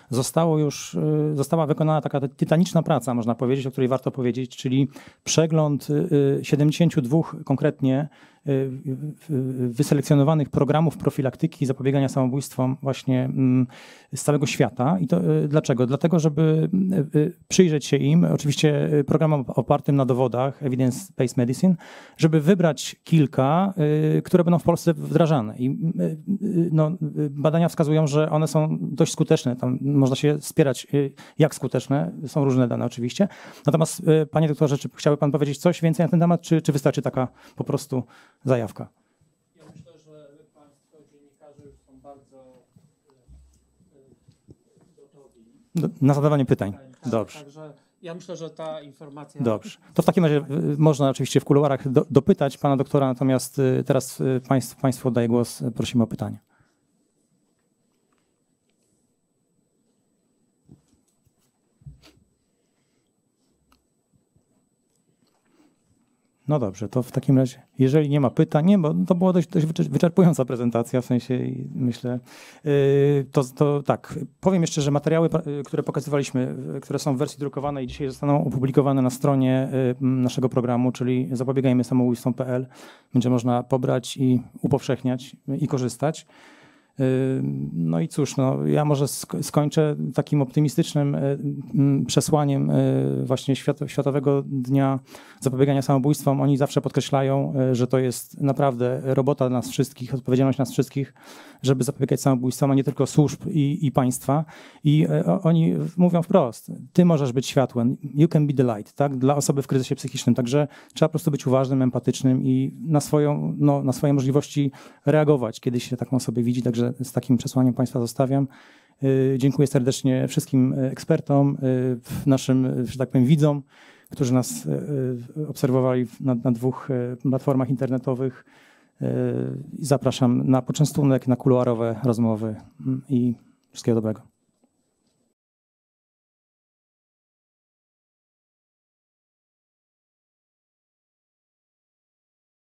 zostało już, została wykonana taka tytaniczna praca, można powiedzieć, o której warto powiedzieć, czyli przegląd 72 konkretnie wyselekcjonowanych programów profilaktyki i zapobiegania samobójstwom właśnie mm, z całego świata. I to e, dlaczego? Dlatego, żeby e, e, przyjrzeć się im, oczywiście programom opartym na dowodach, evidence-based medicine, żeby wybrać kilka, które będą w Polsce wdrażane. I no, badania wskazują, że one są dość skuteczne. Tam można się spierać, jak skuteczne. Są różne dane oczywiście. Natomiast, panie doktorze, czy chciałby pan powiedzieć coś więcej na ten temat, czy, czy wystarczy taka po prostu zajawka. Ja myślę, że Państwo dziennikarze już są bardzo e, e, gotowi. na zadawanie pytań. Tak, tak, Dobrze. Także ja myślę, że ta informacja. Dobrze. To w takim razie e, można oczywiście w kuluarach do, dopytać pana doktora, natomiast teraz państw, Państwu oddaję głos. Prosimy o pytanie. No dobrze, to w takim razie, jeżeli nie ma pytań, nie, bo to była dość, dość wyczerpująca prezentacja, w sensie myślę, yy, to, to tak, powiem jeszcze, że materiały, yy, które pokazywaliśmy, yy, które są w wersji drukowanej dzisiaj zostaną opublikowane na stronie naszego programu, czyli zapobiegajmy samobójstwom.pl, będzie można pobrać i upowszechniać i korzystać. No i cóż, no, ja może skończę takim optymistycznym e, przesłaniem e, właśnie Światowego Dnia Zapobiegania Samobójstwom. Oni zawsze podkreślają, e, że to jest naprawdę robota nas wszystkich, odpowiedzialność nas wszystkich, żeby zapobiegać samobójstwom, a nie tylko służb i, i państwa. I oni mówią wprost, ty możesz być światłem, you can be the light, tak, dla osoby w kryzysie psychicznym. Także trzeba po prostu być uważnym, empatycznym i na, swoją, no, na swoje możliwości reagować, kiedy się taką osobę widzi. Także z takim przesłaniem Państwa zostawiam. Y, dziękuję serdecznie wszystkim ekspertom, y, naszym, y, że tak powiem, widzom, którzy nas obserwowali na, na dwóch platformach internetowych. Zapraszam na poczęstunek, na kuluarowe rozmowy mm, i wszystkiego dobrego.